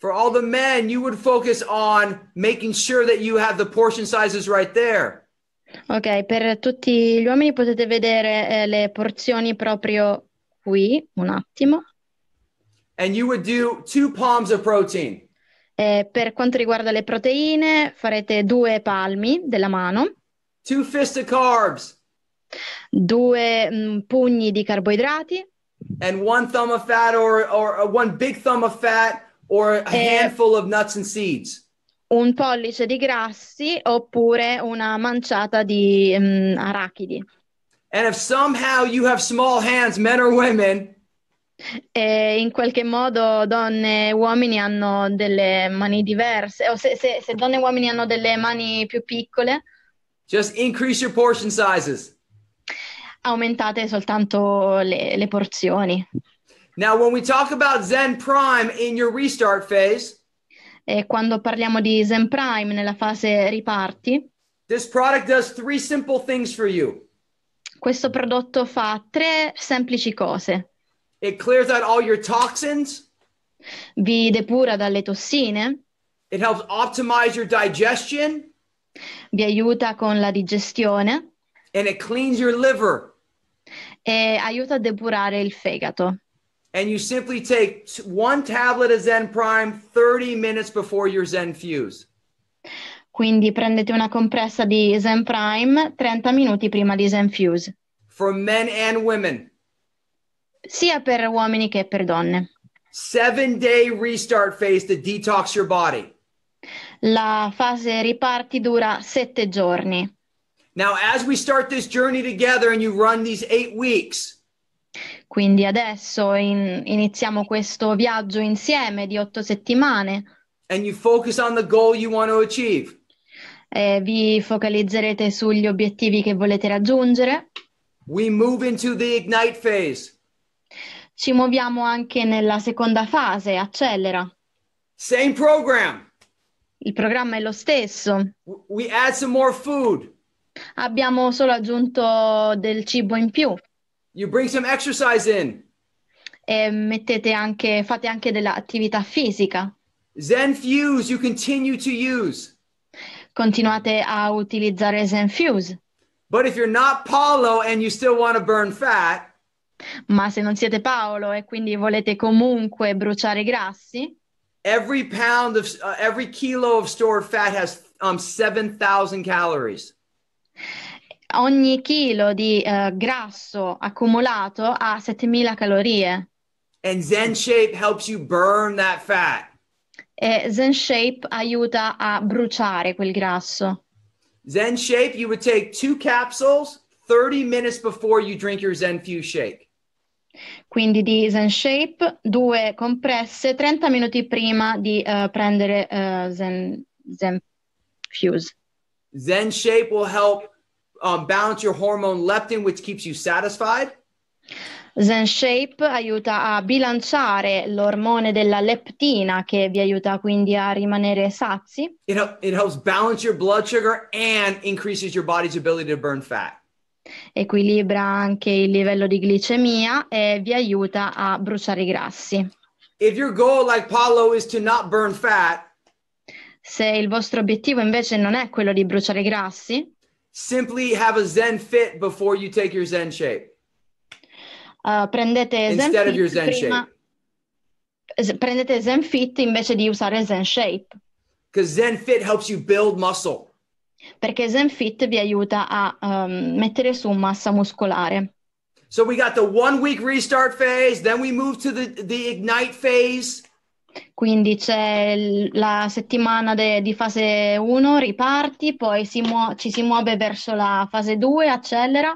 For all the men, you would focus on making sure that you have the portion sizes right there. Ok, per tutti gli uomini potete vedere eh, le porzioni proprio qui, un attimo. And you would do two palms of protein. Eh, per quanto riguarda le proteine, farete due palmi della mano. Two fists of carbs. Due mh, mm, pugni di carboidrati. And one thumb of fat or, or, uh, one big thumb of fat or a eh, handful of nuts and seeds un pollice di grassi oppure una manciata di mm, arachidi. And if somehow you have small hands, men or women, E in qualche modo donne e uomini hanno delle mani diverse, o se, se, se donne e uomini hanno delle mani più piccole, just increase your portion sizes. aumentate soltanto le, le porzioni. Now, when we talk about Zen Prime in your restart phase, eh, quando parliamo di Zen Prime nella fase riparti. This product does three simple things for you. Questo prodotto fa tre semplici cose. It clears out all your toxins. Vi depura dalle tossine. It helps optimize your digestion. Vi aiuta con la digestione. And it cleans your liver. E aiuta a depurare il fegato. and you simply take one tablet of Zen Prime 30 minutes before your Zen Fuse. Quindi prendete una compressa di Zen Prime 30 minuti prima di Zen Fuse. For men and women. Sia per uomini che per donne. 7 day restart phase to detox your body. La fase riparti dura sette giorni. Now as we start this journey together and you run these 8 weeks. Quindi adesso in- iniziamo questo viaggio insieme di otto settimane and you focus on the goal you want to achieve. e vi focalizzerete sugli obiettivi che volete raggiungere. We move into the ignite phase. Ci muoviamo anche nella seconda fase, accelera. Same program. Il programma è lo stesso. We add some more food. Abbiamo solo aggiunto del cibo in più. You bring some exercise in. E mettete anche, fate anche dell'attività fisica. Zen Fuse, you continue to use. Continuate a utilizzare Zen Fuse. But if you're not Paolo and you still want to burn fat, ma se non siete Paolo e quindi volete comunque bruciare grassi, every pound of uh, every kilo of stored fat has um 7000 calories. ogni chilo di uh, grasso accumulato ha 7000 calorie. And Zen Shape helps you burn that fat. E Zen Shape aiuta a bruciare quel grasso. Zen Shape, you would take two capsules 30 minutes before you drink your Zen Fuse shake. Quindi di Zen Shape, due compresse 30 minuti prima di uh, prendere uh, Zen, Zen Fuse. Zen Shape will help um, balance your hormone leptin, which keeps you satisfied. Zen Shape aiuta a bilanciare l'ormone della leptina che vi aiuta quindi a rimanere sazi. It, it helps balance your blood sugar and increases your body's ability to burn fat. Equilibra anche il livello di glicemia e vi aiuta a bruciare i grassi. If your goal like Paolo is to not burn fat, se il vostro obiettivo invece non è quello di bruciare i grassi, simply have a Zen fit before you take your Zen shape. Uh, prendete Instead Zen of your Zen prima, shape. Prendete Zen Fit invece di usare Zen Shape. Because Zen Fit helps you build muscle. Perché Zen Fit vi aiuta a um, mettere su massa muscolare. So we got the one week restart phase, then we move to the, the ignite phase. Quindi c'è la settimana de- di fase 1, riparti, poi si muo- ci si muove verso la fase 2, accelera.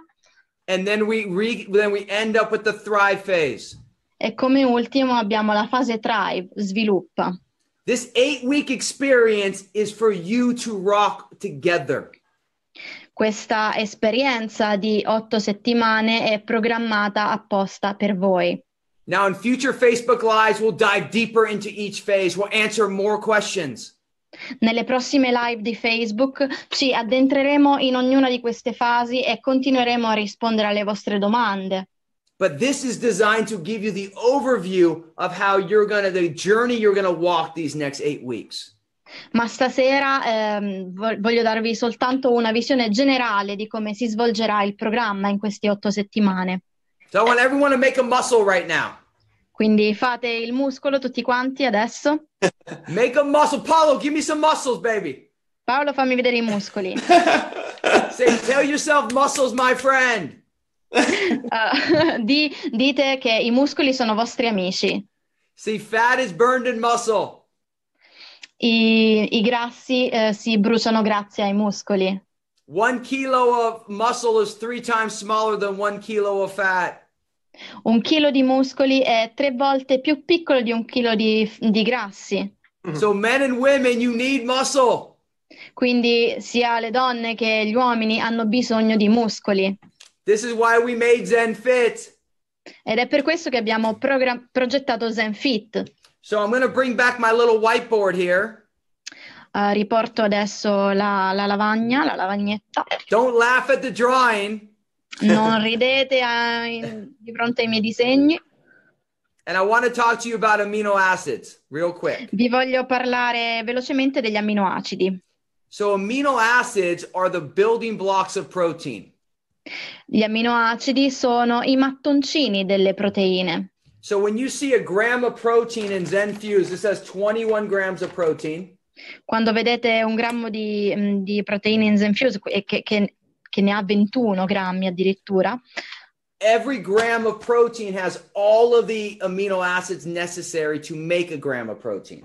And then we, re- then we end up with the thrive phase. E come ultimo abbiamo la fase thrive, sviluppa. This eight week experience is for you to rock together. Questa esperienza di otto settimane è programmata apposta per voi. Now, in future Facebook Lives, we'll dive deeper into each phase. We'll answer more questions. Nelle prossime live di Facebook ci addentreremo in ognuna di queste fasi e continueremo a rispondere alle vostre domande. But this is designed to give you the overview of how you're going to, the journey you're going to walk these next eight weeks. Ma stasera ehm, voglio darvi soltanto una visione generale di come si svolgerà il programma in queste otto settimane. So I want everyone to make a muscle right now. Quindi fate il muscolo tutti quanti adesso. make a muscle. Paolo, give me some muscles, baby. Paolo, fammi vedere i muscoli. Say, tell yourself muscles, my friend. Uh, di, dite che i muscoli sono vostri amici. See, fat is burned in muscle. I, i grassi eh, si bruciano grazie ai muscoli. One kilo of muscle is three times smaller than one kilo of fat. Un chilo di muscoli è tre volte più piccolo di un chilo di, di grassi. Mm-hmm. So men and women, you need muscle. Quindi sia le donne che gli uomini hanno bisogno di muscoli. This is why we made Zen Fit. Ed è per questo che abbiamo program- progettato Zen Fit. So I'm going bring back my little whiteboard here. Uh, riporto adesso la, la lavagna, la lavagnetta. Don't laugh at the drawing. Non ridete a, in, di fronte ai miei disegni. And I want to talk to you about amino acids real quick. Vi voglio parlare velocemente degli aminoacidi. So amino acids are the building blocks of protein. Gli aminoacidi sono i mattoncini delle proteine. So when you see a gram of protein in Zenfuse, it says 21 grams of protein. Quando vedete un grammo di, mm, di proteine in Zenfuse, che, che che ne ha 21 grammi addirittura. Every gram of protein has all of the amino acids necessary to make a gram of protein.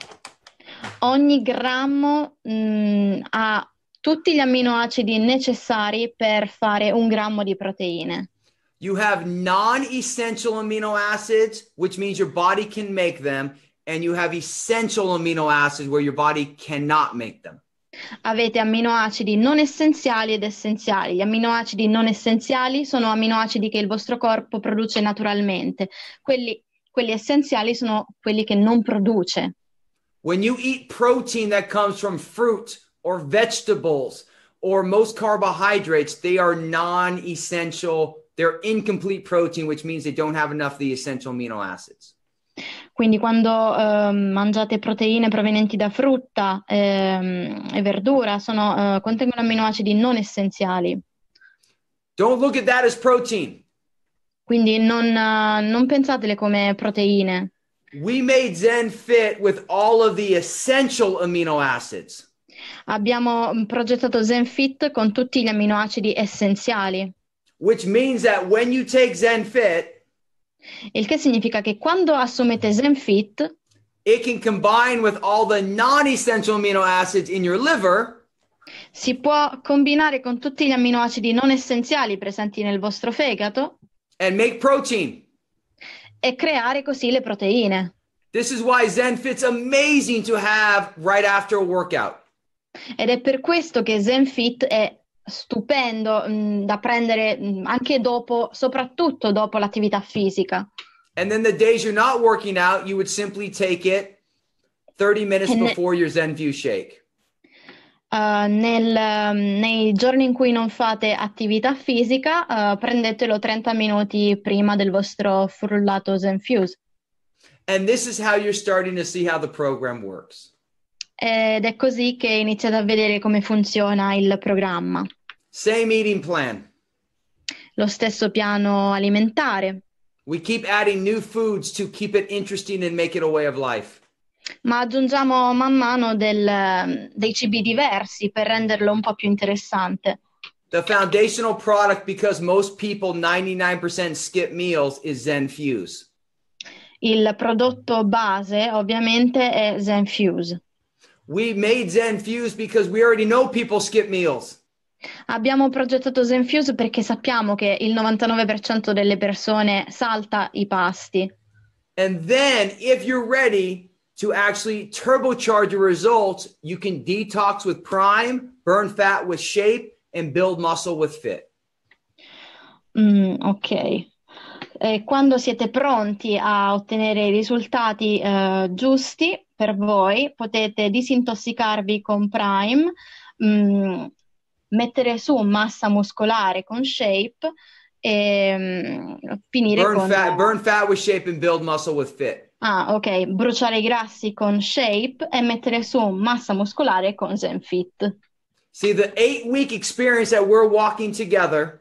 Ogni grammo mh, mm, ha tutti gli aminoacidi necessari per fare un grammo di proteine. You have non-essential amino acids, which means your body can make them, and you have essential amino acids where your body cannot make them. Avete amminoacidi non essenziali ed essenziali. Gli amminoacidi non essenziali sono amminoacidi che il vostro corpo produce naturalmente. Quelli, quelli essenziali sono quelli che non produce. When you eat protein that comes from fruit or vegetables or most carbohydrates, they are non-essential. They're incomplete protein, which means they don't have enough of the essential amino acids. Quindi quando eh, mangiate proteine provenienti da frutta eh, e verdura sono, eh, contengono amminoacidi non essenziali. Don't look at that as protein. Quindi non, uh, non pensatele come proteine. We made Zen fit with all of the essential amino acids. Abbiamo progettato ZenFit con tutti gli amminoacidi essenziali. Which means that when you take ZenFit, il che significa che quando assumete Zenfit, it can combine with all the non-essential amino acids in your liver. Si può combinare con tutti gli amminoacidi non essenziali presenti nel vostro fegato. And make protein. E creare così le proteine. This is why Zenfit's amazing to have right after a workout. Ed è per questo che ZenFit è stupendo mh, mm, da prendere mh, mm, anche dopo, soprattutto dopo l'attività fisica. And then the days you're not working out, you would simply take it 30 minutes ne- before your Zen View shake. Uh, nel, um, nei giorni in cui non fate attività fisica, uh, prendetelo 30 minuti prima del vostro frullato Zen Fuse. And this is how you're starting to see how the program works. Ed è così che iniziate a vedere come funziona il programma. Same eating plan. Lo stesso piano alimentare. We keep adding new foods to keep it interesting and make it a way of life. Ma aggiungiamo man mano del, dei cibi diversi per renderlo un po' più interessante. The foundational product, because most people, 99% skip meals, is ZenFuse. Il prodotto base, ovviamente, è ZenFuse. We made ZenFuse because we already know people skip meals. Abbiamo progettato Zenfuse perché sappiamo che il 99% delle persone salta i pasti. And then, if you're ready to actually turbocharge your results, you can detox with Prime, burn fat with Shape, and build muscle with Fit. Mm, ok. Eh, quando siete pronti a ottenere i risultati eh, giusti per voi, potete disintossicarvi con Prime. Mm, mettere su massa muscolare con shape e um, finire burn con... Fat, burn fat with shape and build muscle with fit. Ah, ok, bruciare i grassi con shape e mettere su massa muscolare con ZenFit. See, the eight week experience that we're walking together.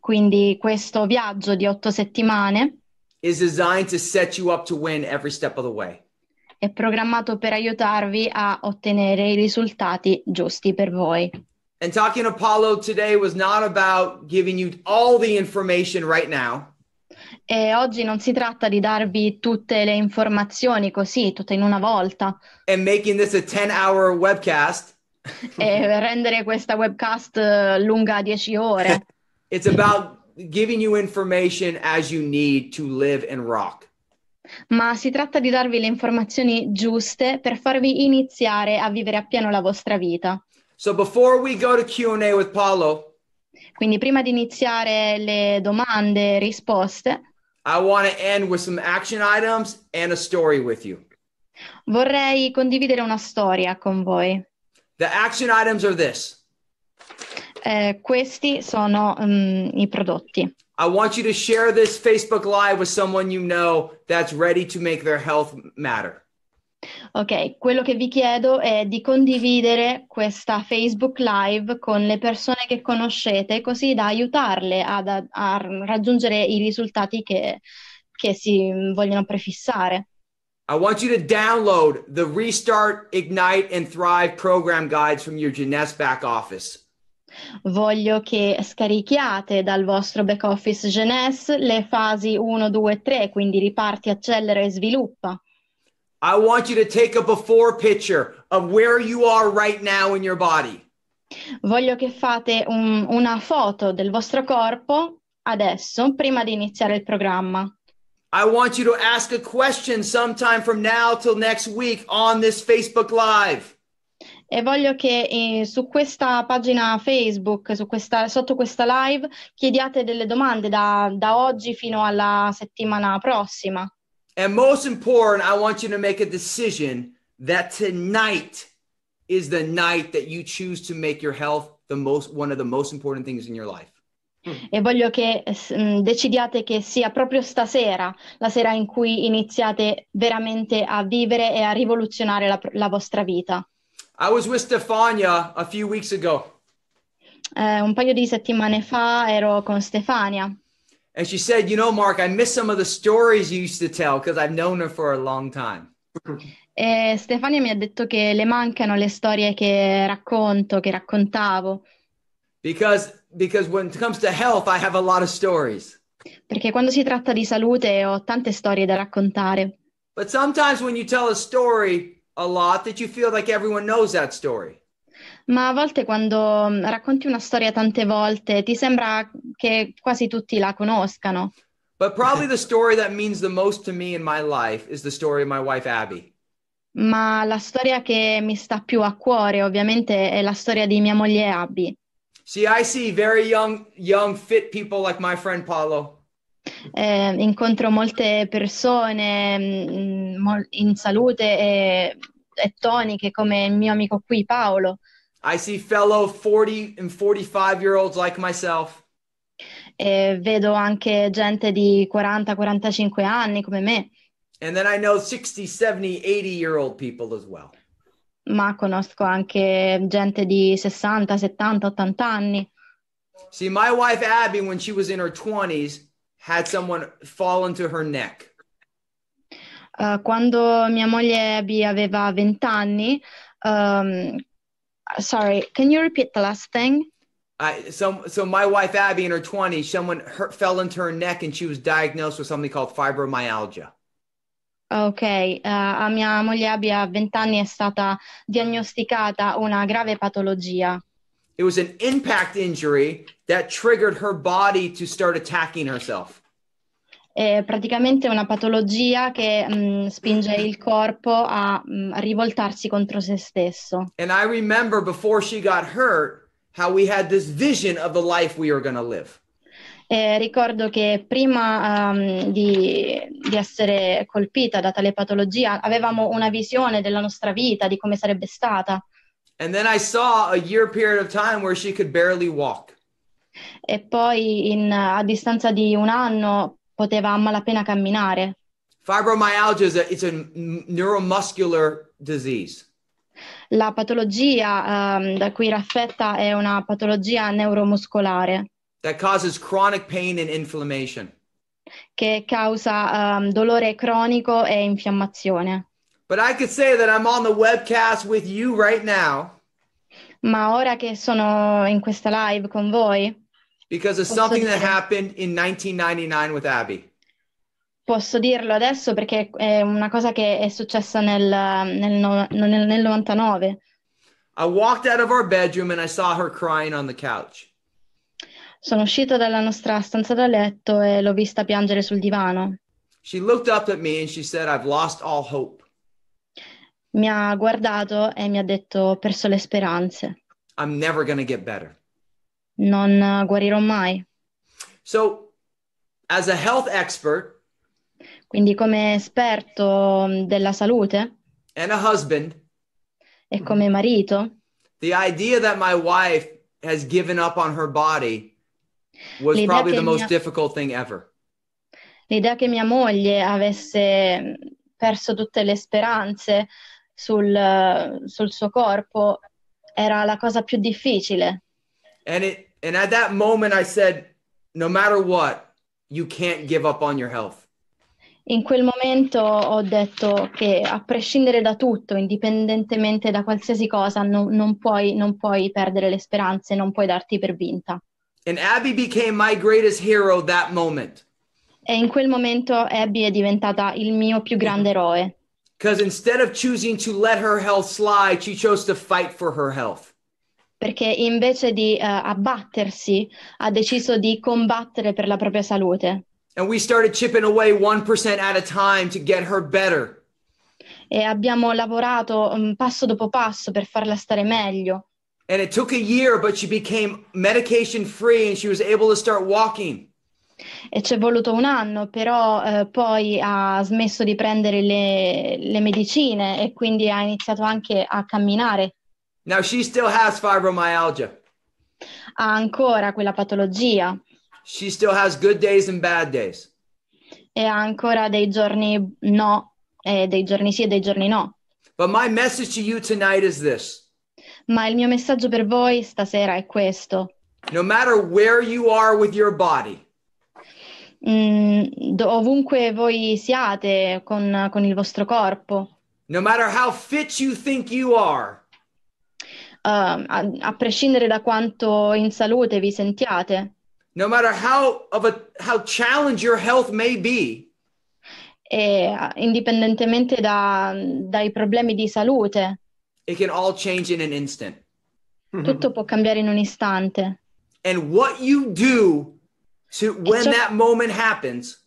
Quindi questo viaggio di otto settimane. Is designed to set you up to win every step of the way. È programmato per aiutarvi a ottenere i risultati giusti per voi. And talking Apollo today was not about giving you all the information right now. E oggi non si tratta di darvi tutte le informazioni così, tutte in una volta. And making this a 10 hour webcast. e rendere questa webcast eh, lunga 10 ore. It's about giving you information as you need to live and rock. Ma si tratta di darvi le informazioni giuste per farvi iniziare a vivere appieno la vostra vita. So before we go to Q&A with Paolo, quindi prima di iniziare le domande e risposte, I want to end with some action items and a story with you. Vorrei condividere una storia con voi. The action items are this. Eh, questi sono mm, i prodotti. I want you to share this Facebook Live with someone you know that's ready to make their health matter. Ok, quello che vi chiedo è di condividere questa Facebook Live con le persone che conoscete, così da aiutarle ad, a, a raggiungere i risultati che, che si vogliono prefissare. I want you to download the Restart, Ignite and Thrive program guides from your Genes back office. Voglio che scarichiate dal vostro back office Jeunesse le fasi 1, 2, e 3, quindi riparti, accelera e sviluppa. I want you to take a before picture of where you are right now in your body. Voglio che fate un, una foto del vostro corpo adesso, prima di iniziare il programma. I want you to ask a question sometime from now till next week on this Facebook Live. E voglio che eh, su questa pagina Facebook, su questa, sotto questa live, chiediate delle domande da, da oggi fino alla settimana prossima. And most important, I want you to make a decision that tonight is the night that you choose to make your health the most one of the most important things in your life. E voglio che mm, decidiate che sia proprio stasera, la sera in cui iniziate veramente a vivere e a rivoluzionare la, la vostra vita. I was with Stefania a few weeks ago. Eh, un paio di settimane fa ero con Stefania. And she said, You know, Mark, I miss some of the stories you used to tell because I've known her for a long time. E Stefania mi ha detto che le mancano le storie che racconto, che raccontavo. Because, because when it comes to health, I have a lot of stories. Perché quando si tratta di salute ho tante storie da raccontare. But sometimes when you tell a story a lot, that you feel like everyone knows that story. Ma a volte quando mm, racconti una storia tante volte ti sembra che quasi tutti la conoscano. But probably the story that means the most to me in my life is the story of my wife Abby. Ma la storia che mi sta più a cuore, ovviamente, è la storia di mia moglie Abby. See, I see very young, young, fit people like my friend Paolo. Eh, incontro molte persone mh, mm, mm, in salute e, e toniche come il mio amico qui, Paolo. I see fellow 40 and 45 year olds like myself. E vedo anche gente di 40-45 anni come me. And then I know 60, 70, 80 year old people as well. Ma conosco anche gente di 60, 70, 80 anni. See, my wife Abby, when she was in her 20s, had someone fall into her neck. Uh, quando mia moglie Abby aveva 20 anni, um, ehm, sorry, can you repeat the last thing? I, so, so my wife Abby in her 20s, someone hurt, fell into her neck and she was diagnosed with something called fibromyalgia. Ok, uh, a mia moglie Abby a 20 anni è stata diagnosticata una grave patologia. It was an impact injury that triggered her body to start attacking herself. è praticamente una patologia che mh, mm, spinge il corpo a, mh, mm, rivoltarsi contro se stesso. And I remember before she got hurt how we had this vision of the life we were going to live. Eh, ricordo che prima um, di, di, essere colpita da tale patologia avevamo una visione della nostra vita, di come sarebbe stata. E poi in, a distanza di un anno poteva a malapena camminare. Fibromyalgia is a, it's a neuromuscular disease. La patologia um, da cui raffetta è una patologia neuromuscolare. That causes chronic pain and inflammation. Che causa um, dolore cronico e infiammazione. But I could say that I'm on the webcast with you right now. Ma ora che sono in questa live con voi. Because of something that happened in 1999 with Abby. Posso dirlo adesso perché è una cosa che è successa nel, nel, nel, nel 99. I walked out of our bedroom and I saw her crying on the couch. Sono uscita dalla nostra stanza da letto e l'ho vista piangere sul divano. She looked up at me and she said, I've lost all hope. Mi ha guardato e mi ha detto, ho perso le speranze. I'm never going to get better non eh, guarirò mai. So, as a health expert, quindi come esperto mm, della salute and a husband, e come marito, the idea that my wife has given up on her body was probably the most mia... difficult thing ever. L'idea che mia moglie avesse mm, perso tutte le speranze sul, eh, sul suo corpo era la cosa più difficile. And it and at that moment I said, no matter what, you can't give up on your health. In quel momento ho detto che a prescindere da tutto, indipendentemente da qualsiasi cosa, no, non, puoi, non puoi perdere le speranze, non puoi darti per vinta. And Abby became my greatest hero that moment. E in quel momento Abby è diventata il mio più grande eroe. Because instead of choosing to let her health slide, she chose to fight for her health perché invece di uh, abbattersi ha deciso di combattere per la propria salute. And we started chipping away 1% at a time to get her better. E abbiamo lavorato um, passo dopo passo per farla stare meglio. And it took a year but she became medication free and she was able to start walking. E ci è voluto un anno, però uh, poi ha smesso di prendere le, le medicine e quindi ha iniziato anche a camminare. Now she still has fibromyalgia. Ha ancora quella patologia. She still has good days and bad days. E ha ancora dei giorni no, e dei giorni sì e dei giorni no. But my message to you tonight is this. Ma il mio messaggio per voi stasera è questo. No matter where you are with your body. Mm, ovunque voi siate con, con il vostro corpo. No matter how fit you think you are. Ehm, a, a prescindere da quanto in salute vi sentiate. No matter how, of a, how challenged your health may be. E, indipendentemente da, dai problemi di salute. It can all change in an instant. Mm-hmm. Tutto può cambiare in un istante. And what you do to, when ciò, that moment happens.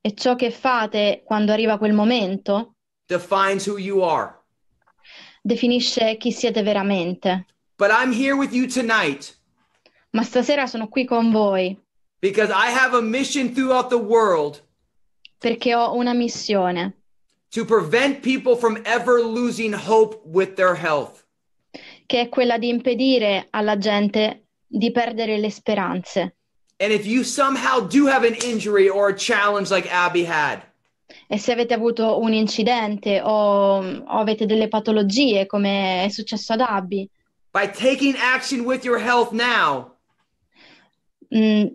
E ciò che fate quando arriva quel momento. Defines who you are definisce chi siete veramente. But I'm here with you tonight Ma stasera sono qui con voi because I have a mission throughout the world perché ho una missione to prevent people from ever losing hope with their health. che è quella di impedire alla gente di perdere le speranze. And if you somehow do have an injury or a challenge like Abby had, e se avete avuto un incidente o, o avete delle patologie, come è successo ad Abby. By taking action with your health now. Mm,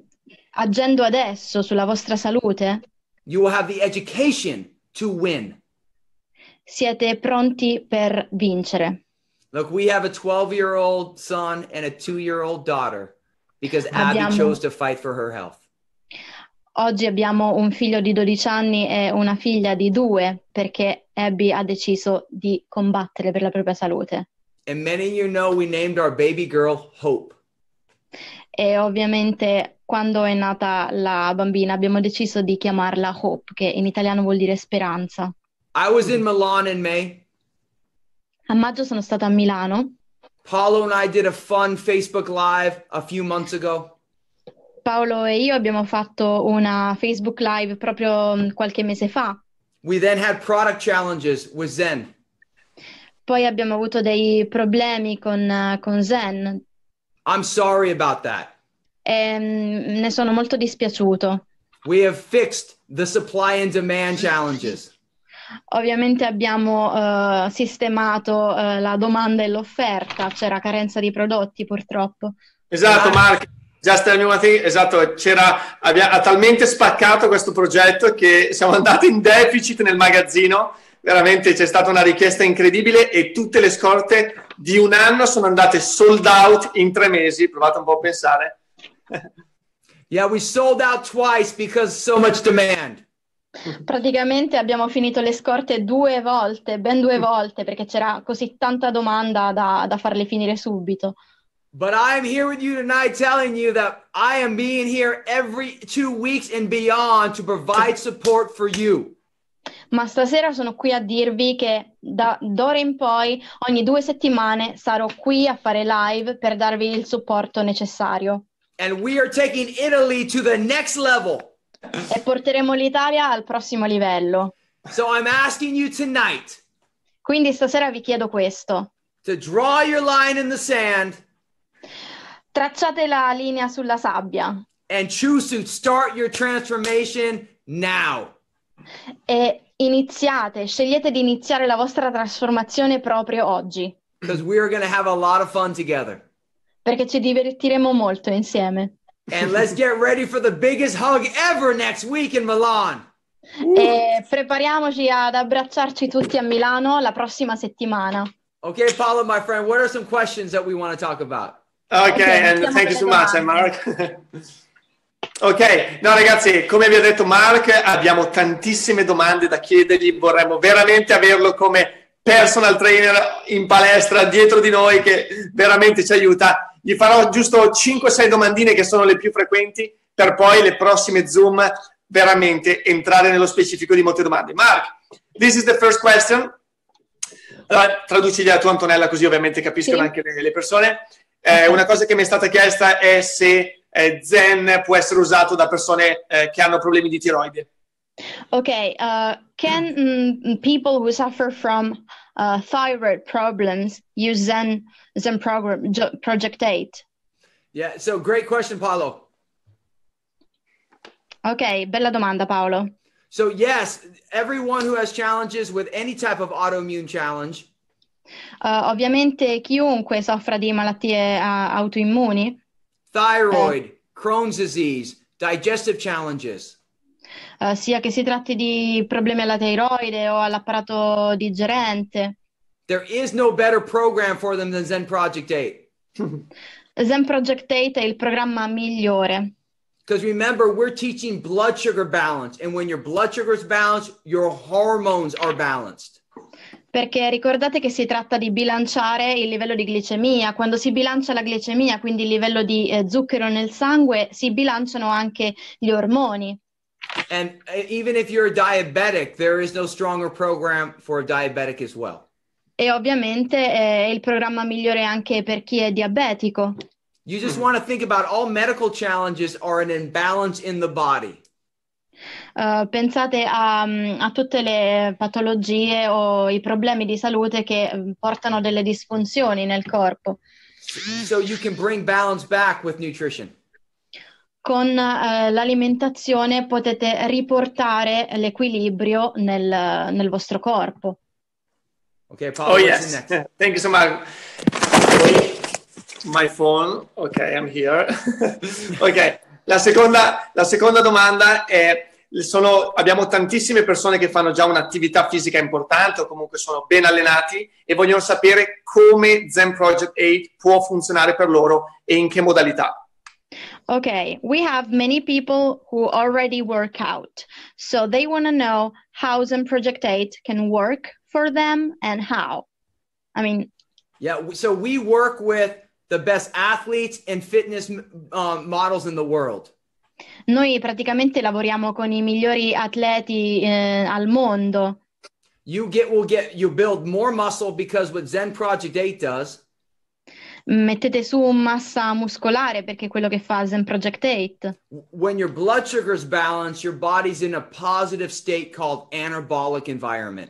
agendo adesso sulla vostra salute. You will have the education to win. Siete pronti per vincere. Look, we have a 12 year old son and a 2 year old daughter because Abbiamo... Abby chose to fight for her health. Oggi abbiamo un figlio di 12 anni e una figlia di 2 perché Abby ha deciso di combattere per la propria salute. And many you know we named our baby girl Hope. E ovviamente quando è nata la bambina abbiamo deciso di chiamarla Hope, che in italiano vuol dire speranza. I was in Milan in May. A maggio sono stata a Milano. Paolo and I did a fun Facebook Live a few months ago. Paolo e io abbiamo fatto una Facebook Live proprio mm, qualche mese fa. We then had product challenges with Zen. Poi abbiamo avuto dei problemi con, eh, con Zen. I'm sorry about that. E, ehm, ne sono molto dispiaciuto. We have fixed the supply and demand challenges. Ovviamente abbiamo uh, sistemato uh, la domanda e l'offerta, c'era carenza di prodotti purtroppo. Esatto, ah. Marco. Just Tell Me One Thing, esatto, c'era, abbia, ha talmente spaccato questo progetto che siamo andati in deficit nel magazzino, veramente c'è stata una richiesta incredibile e tutte le scorte di un anno sono andate sold out in tre mesi, provate un po' a pensare. Yeah, we sold out twice because so much demand. Praticamente abbiamo finito le scorte due volte, ben due mm. volte, perché c'era così tanta domanda da, da farle finire subito. But I am here with you tonight telling you that I am being here every two weeks and beyond to provide support for you. Ma stasera sono qui a dirvi che da d'ora in poi, ogni due settimane, sarò qui a fare live per darvi il supporto necessario. And we are taking Italy to the next level. E porteremo l'Italia al prossimo livello. So I'm asking you tonight Quindi stasera vi chiedo questo. to draw your line in the sand Tracciate la linea sulla sabbia. And choose to start your transformation now. E iniziate, scegliete di iniziare la vostra trasformazione proprio oggi. Because we are going to have a lot of fun together. Perché ci divertiremo molto insieme. And let's get ready for the biggest hug ever next week in Milan. E prepariamoci ad abbracciarci tutti a Milano la prossima settimana. Okay, Paolo, my friend, what are some questions that we want to talk about? Ok, and thank you so much, eh, Mark. ok, no ragazzi, come vi ha detto Mark, abbiamo tantissime domande da chiedergli, vorremmo veramente averlo come personal trainer in palestra dietro di noi che veramente ci aiuta. Gli farò giusto 5-6 domandine che sono le più frequenti per poi le prossime Zoom veramente entrare nello specifico di molte domande. Mark, this is the first question. Allora, traducili a tu Antonella così ovviamente capiscono sì. anche le persone. Eh, una cosa che mi è stata chiesta è se eh, Zen può essere usato da persone eh, che hanno problemi di tiroide. Ok, uh, can mm, people who suffer from uh, thyroid problems use Zen Zen program Project 8? Yeah, so great question, Paolo. Ok, bella domanda, Paolo. So yes, everyone who has challenges with any type of autoimmune challenge Uh, ovviamente chiunque soffra di malattie uh, autoimmuni. Thyroid, eh. Crohn's disease, digestive challenges. Uh, sia che si tratti di problemi alla tiroide o all'apparato digerente. There is no better program for them than Zen Project 8. Zen Project 8 è il programma migliore. Because remember, we're teaching blood sugar balance, and when your blood sugar is balanced, your hormones are balanced perché ricordate che si tratta di bilanciare il livello di glicemia. Quando si bilancia la glicemia, quindi il livello di eh, zucchero nel sangue, si bilanciano anche gli ormoni. And eh, even if you're diabetic, there is no stronger program for a diabetic as well. E ovviamente è eh, il programma migliore anche per chi è diabetico. You just want to think about all medical challenges are an imbalance in the body. Eh, pensate a, mm, a, tutte le patologie o i problemi di salute che mm, portano delle disfunzioni nel corpo. So you can bring balance back with nutrition. Con uh, l'alimentazione potete riportare l'equilibrio nel, nel vostro corpo. Okay, Paul, oh yes. Next? Thank you so much. My phone. ok, I'm here. ok, La seconda, la seconda domanda è sono, abbiamo tantissime persone che fanno già un'attività fisica importante o comunque sono ben allenati e vogliono sapere come Zen Project 8 può funzionare per loro e in che modalità. Ok, we have many people who already work out. So they want to know how Zen Project 8 can work for them and how. I mean, yeah, so we work with the best athletes and fitness um, models in the world. Noi praticamente lavoriamo con i migliori atleti eh, al mondo. You get will get you build more muscle because what Zen Project 8 does mettete su massa muscolare perché è quello che fa Zen Project 8. When your blood sugar is balanced, your body's in a positive state called anabolic environment.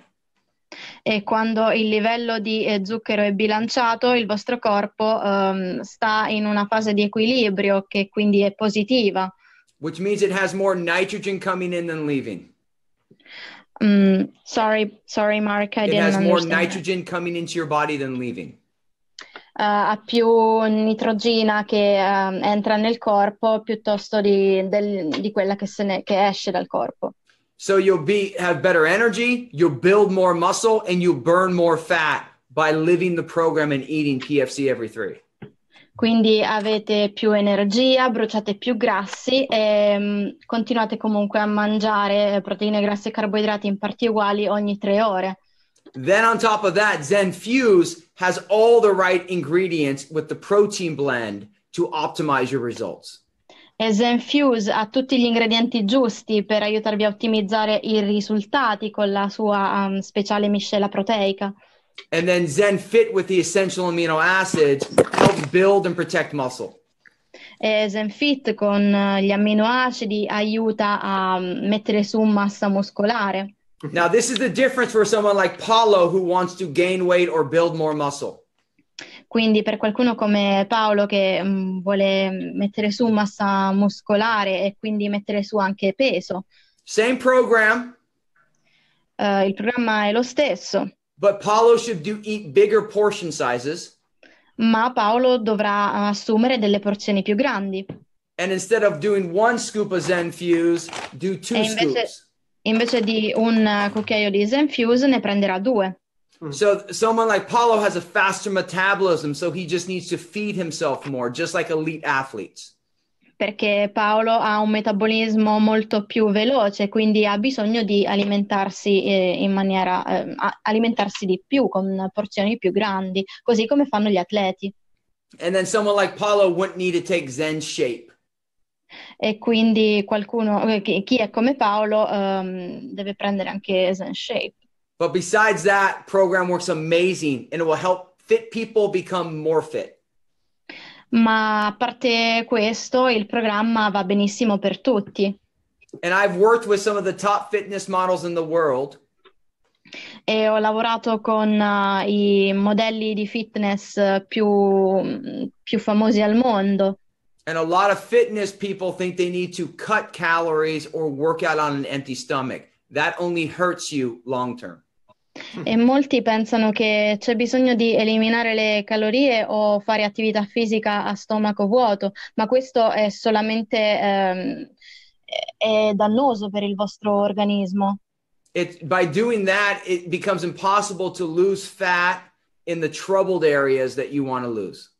E quando il livello di eh, zucchero è bilanciato, il vostro corpo um, sta in una fase di equilibrio che quindi è positiva. which means it has more nitrogen coming in than leaving. Um, sorry, sorry, Mark. I it has more nitrogen that. coming into your body than leaving. Uh, ha più nitrogena che um, entra nel corpo piuttosto di, del, di quella che, ne, che esce dal corpo. So you'll be have better energy, you'll build more muscle, and you burn more fat by living the program and eating PFC every three. quindi avete più energia, bruciate più grassi e mm, continuate comunque a mangiare eh, proteine, grassi e carboidrati in parti uguali ogni tre ore. Then on top of that, Zen Fuse has all the right ingredients with the protein blend to optimize your results. E Zen Fuse ha tutti gli ingredienti giusti per aiutarvi a ottimizzare i risultati con la sua um, speciale miscela proteica and then Zen Fit with the essential amino acids helps build and protect muscle. E Zenfit con eh, gli amminoacidi aiuta a mm, mettere su massa muscolare. Now this is the difference for someone like Paolo who wants to gain weight or build more muscle. Quindi per qualcuno come Paolo che mm, vuole mettere su massa muscolare e quindi mettere su anche peso. Same program. Uh, il programma è lo stesso. But Paolo should do eat bigger portion sizes. Ma Paolo dovrà eh, assumere delle porzioni più grandi. And instead of doing one scoop of Zen Fuse, do two e invece, scoops. Invece di un eh, cucchiaio di Zen Fuse ne prenderà due. Mm. So someone like Paolo has a faster metabolism, so he just needs to feed himself more, just like elite athletes. perché Paolo ha un metabolismo molto più veloce, quindi ha bisogno di alimentarsi eh, in maniera eh, alimentarsi di più con porzioni più grandi, così come fanno gli atleti. And then someone like Paolo wouldn't need to take Zen shape. E quindi qualcuno eh, chi è come Paolo um, deve prendere anche Zen shape. But besides that, program works amazing and it will help fit people become more fit ma a parte questo il programma va benissimo per tutti. And I've worked with some of the top fitness models in the world. E ho lavorato con uh, i modelli di fitness eh, più, mm, più famosi al mondo. And a lot of fitness people think they need to cut calories or work out on an empty stomach. That only hurts you long term. E molti pensano che c'è bisogno di eliminare le calorie o fare attività fisica a stomaco vuoto, ma questo è solamente ehm, è dannoso per il vostro organismo. It, by doing that, it becomes impossible to lose fat in the troubled areas that you want to lose.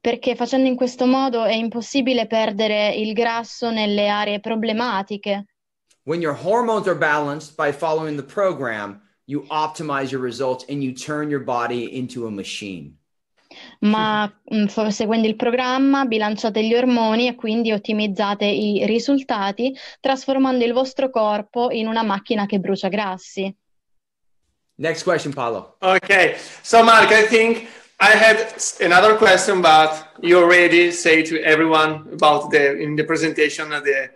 Perché facendo in questo modo è impossibile perdere il grasso nelle aree problematiche. When your hormones are balanced by following the program, you optimize your results and you turn your body into a machine. Ma mm, seguendo il programma bilanciate gli ormoni e quindi ottimizzate i risultati trasformando il vostro corpo in una macchina che brucia grassi. Next question, Paolo. Okay, so Mark, I think I had another question, but you already say to everyone about the in the presentation the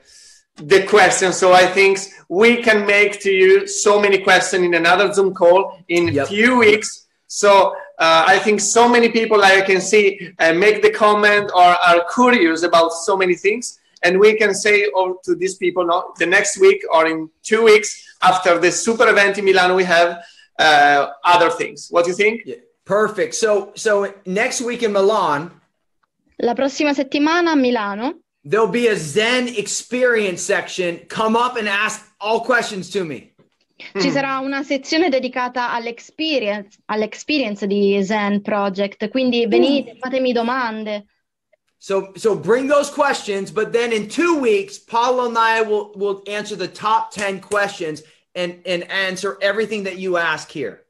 the question. So I think we can make to you so many questions in another Zoom call in yep. few weeks. So uh, I think so many people I can see uh, make the comment or are curious about so many things. And we can say to these people no, the next week or in two weeks after the super event in Milan, we have uh, other things. What do you think? Yeah. Perfect. So, so next week in Milan. La prossima settimana a Milano. There'll be a Zen experience section. Come up and ask all questions to me. Ci hmm. sarà una sezione dedicata all'experience, all'experience di Zen Project, quindi venite, hmm. fatemi domande. So, so bring those questions, but then in two weeks, Paulo and I will, will answer the top 10 questions and, and answer everything that you ask here.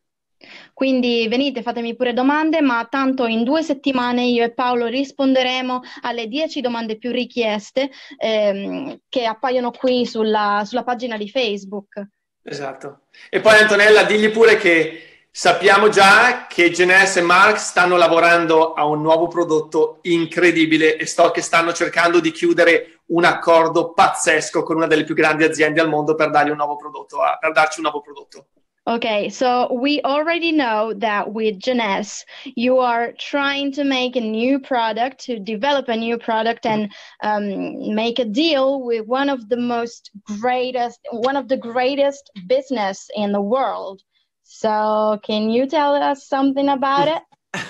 Quindi venite, fatemi pure domande, ma tanto in due settimane io e Paolo risponderemo alle 10 domande più richieste ehm, che appaiono qui sulla, sulla pagina di Facebook. Esatto. E poi Antonella, digli pure che Sappiamo già che Genes e Mark stanno lavorando a un nuovo prodotto incredibile e sto che stanno cercando di chiudere un accordo pazzesco con una delle più grandi aziende al mondo per, un prodotto, per darci un nuovo prodotto. Okay, so we already know that with Jeunesse, you are trying to make a new product, to develop a new product, and um, make a deal with one of the most greatest, one of the greatest business in the world. So, can you tell us something about it?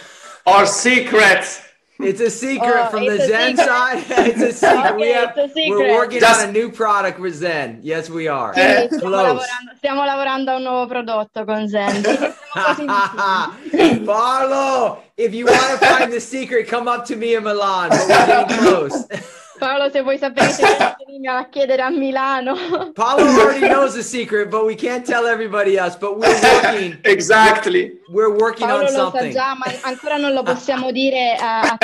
Our secrets. It's a secret uh, from the Zen secret. side. It's a secret. okay, we have, a secret. We're working Just... on a new product with Zen. Yes, we are. Eh. Close. stiamo, lavorando, stiamo, lavorando, a un nuovo prodotto con Zen. Paolo, if you want to find the secret, come up to me in Milan. we're getting close. Paolo, se voi sapete, venite a chiedere a Milano. Paolo already knows the secret, but we can't tell everybody else. But we're working. exactly. We're working Paolo on something. Paolo lo sa già, ma ancora non lo possiamo dire eh, a,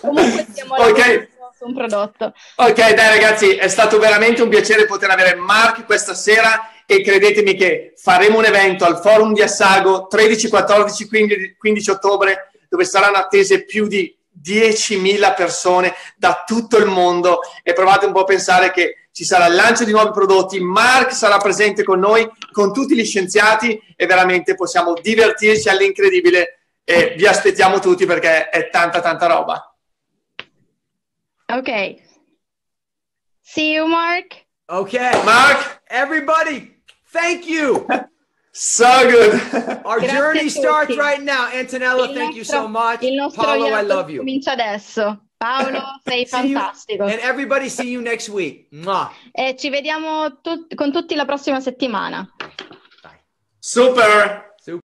Comunque stiamo okay. su un prodotto. Ok, dai ragazzi, è stato veramente un piacere poter avere Mark questa sera e credetemi che faremo un evento al Forum di Assago 13, 14, 15, 15 ottobre dove saranno attese più di 10.000 persone da tutto il mondo e provate un po' a pensare che ci sarà il lancio di nuovi prodotti, Mark sarà presente con noi, con tutti gli scienziati e veramente possiamo divertirci all'incredibile e vi aspettiamo tutti perché è tanta tanta roba. Ok. See you Mark. Okay. Mark, everybody, thank you. So good. Our Grazie journey starts right now. Antonella, il thank nostro, you so much. Il Paolo, I love you. Comincia adesso. Paolo, sei fantastico. You, and everybody see you next week. Mwah. E ci vediamo tut- con tutti la prossima settimana. Super.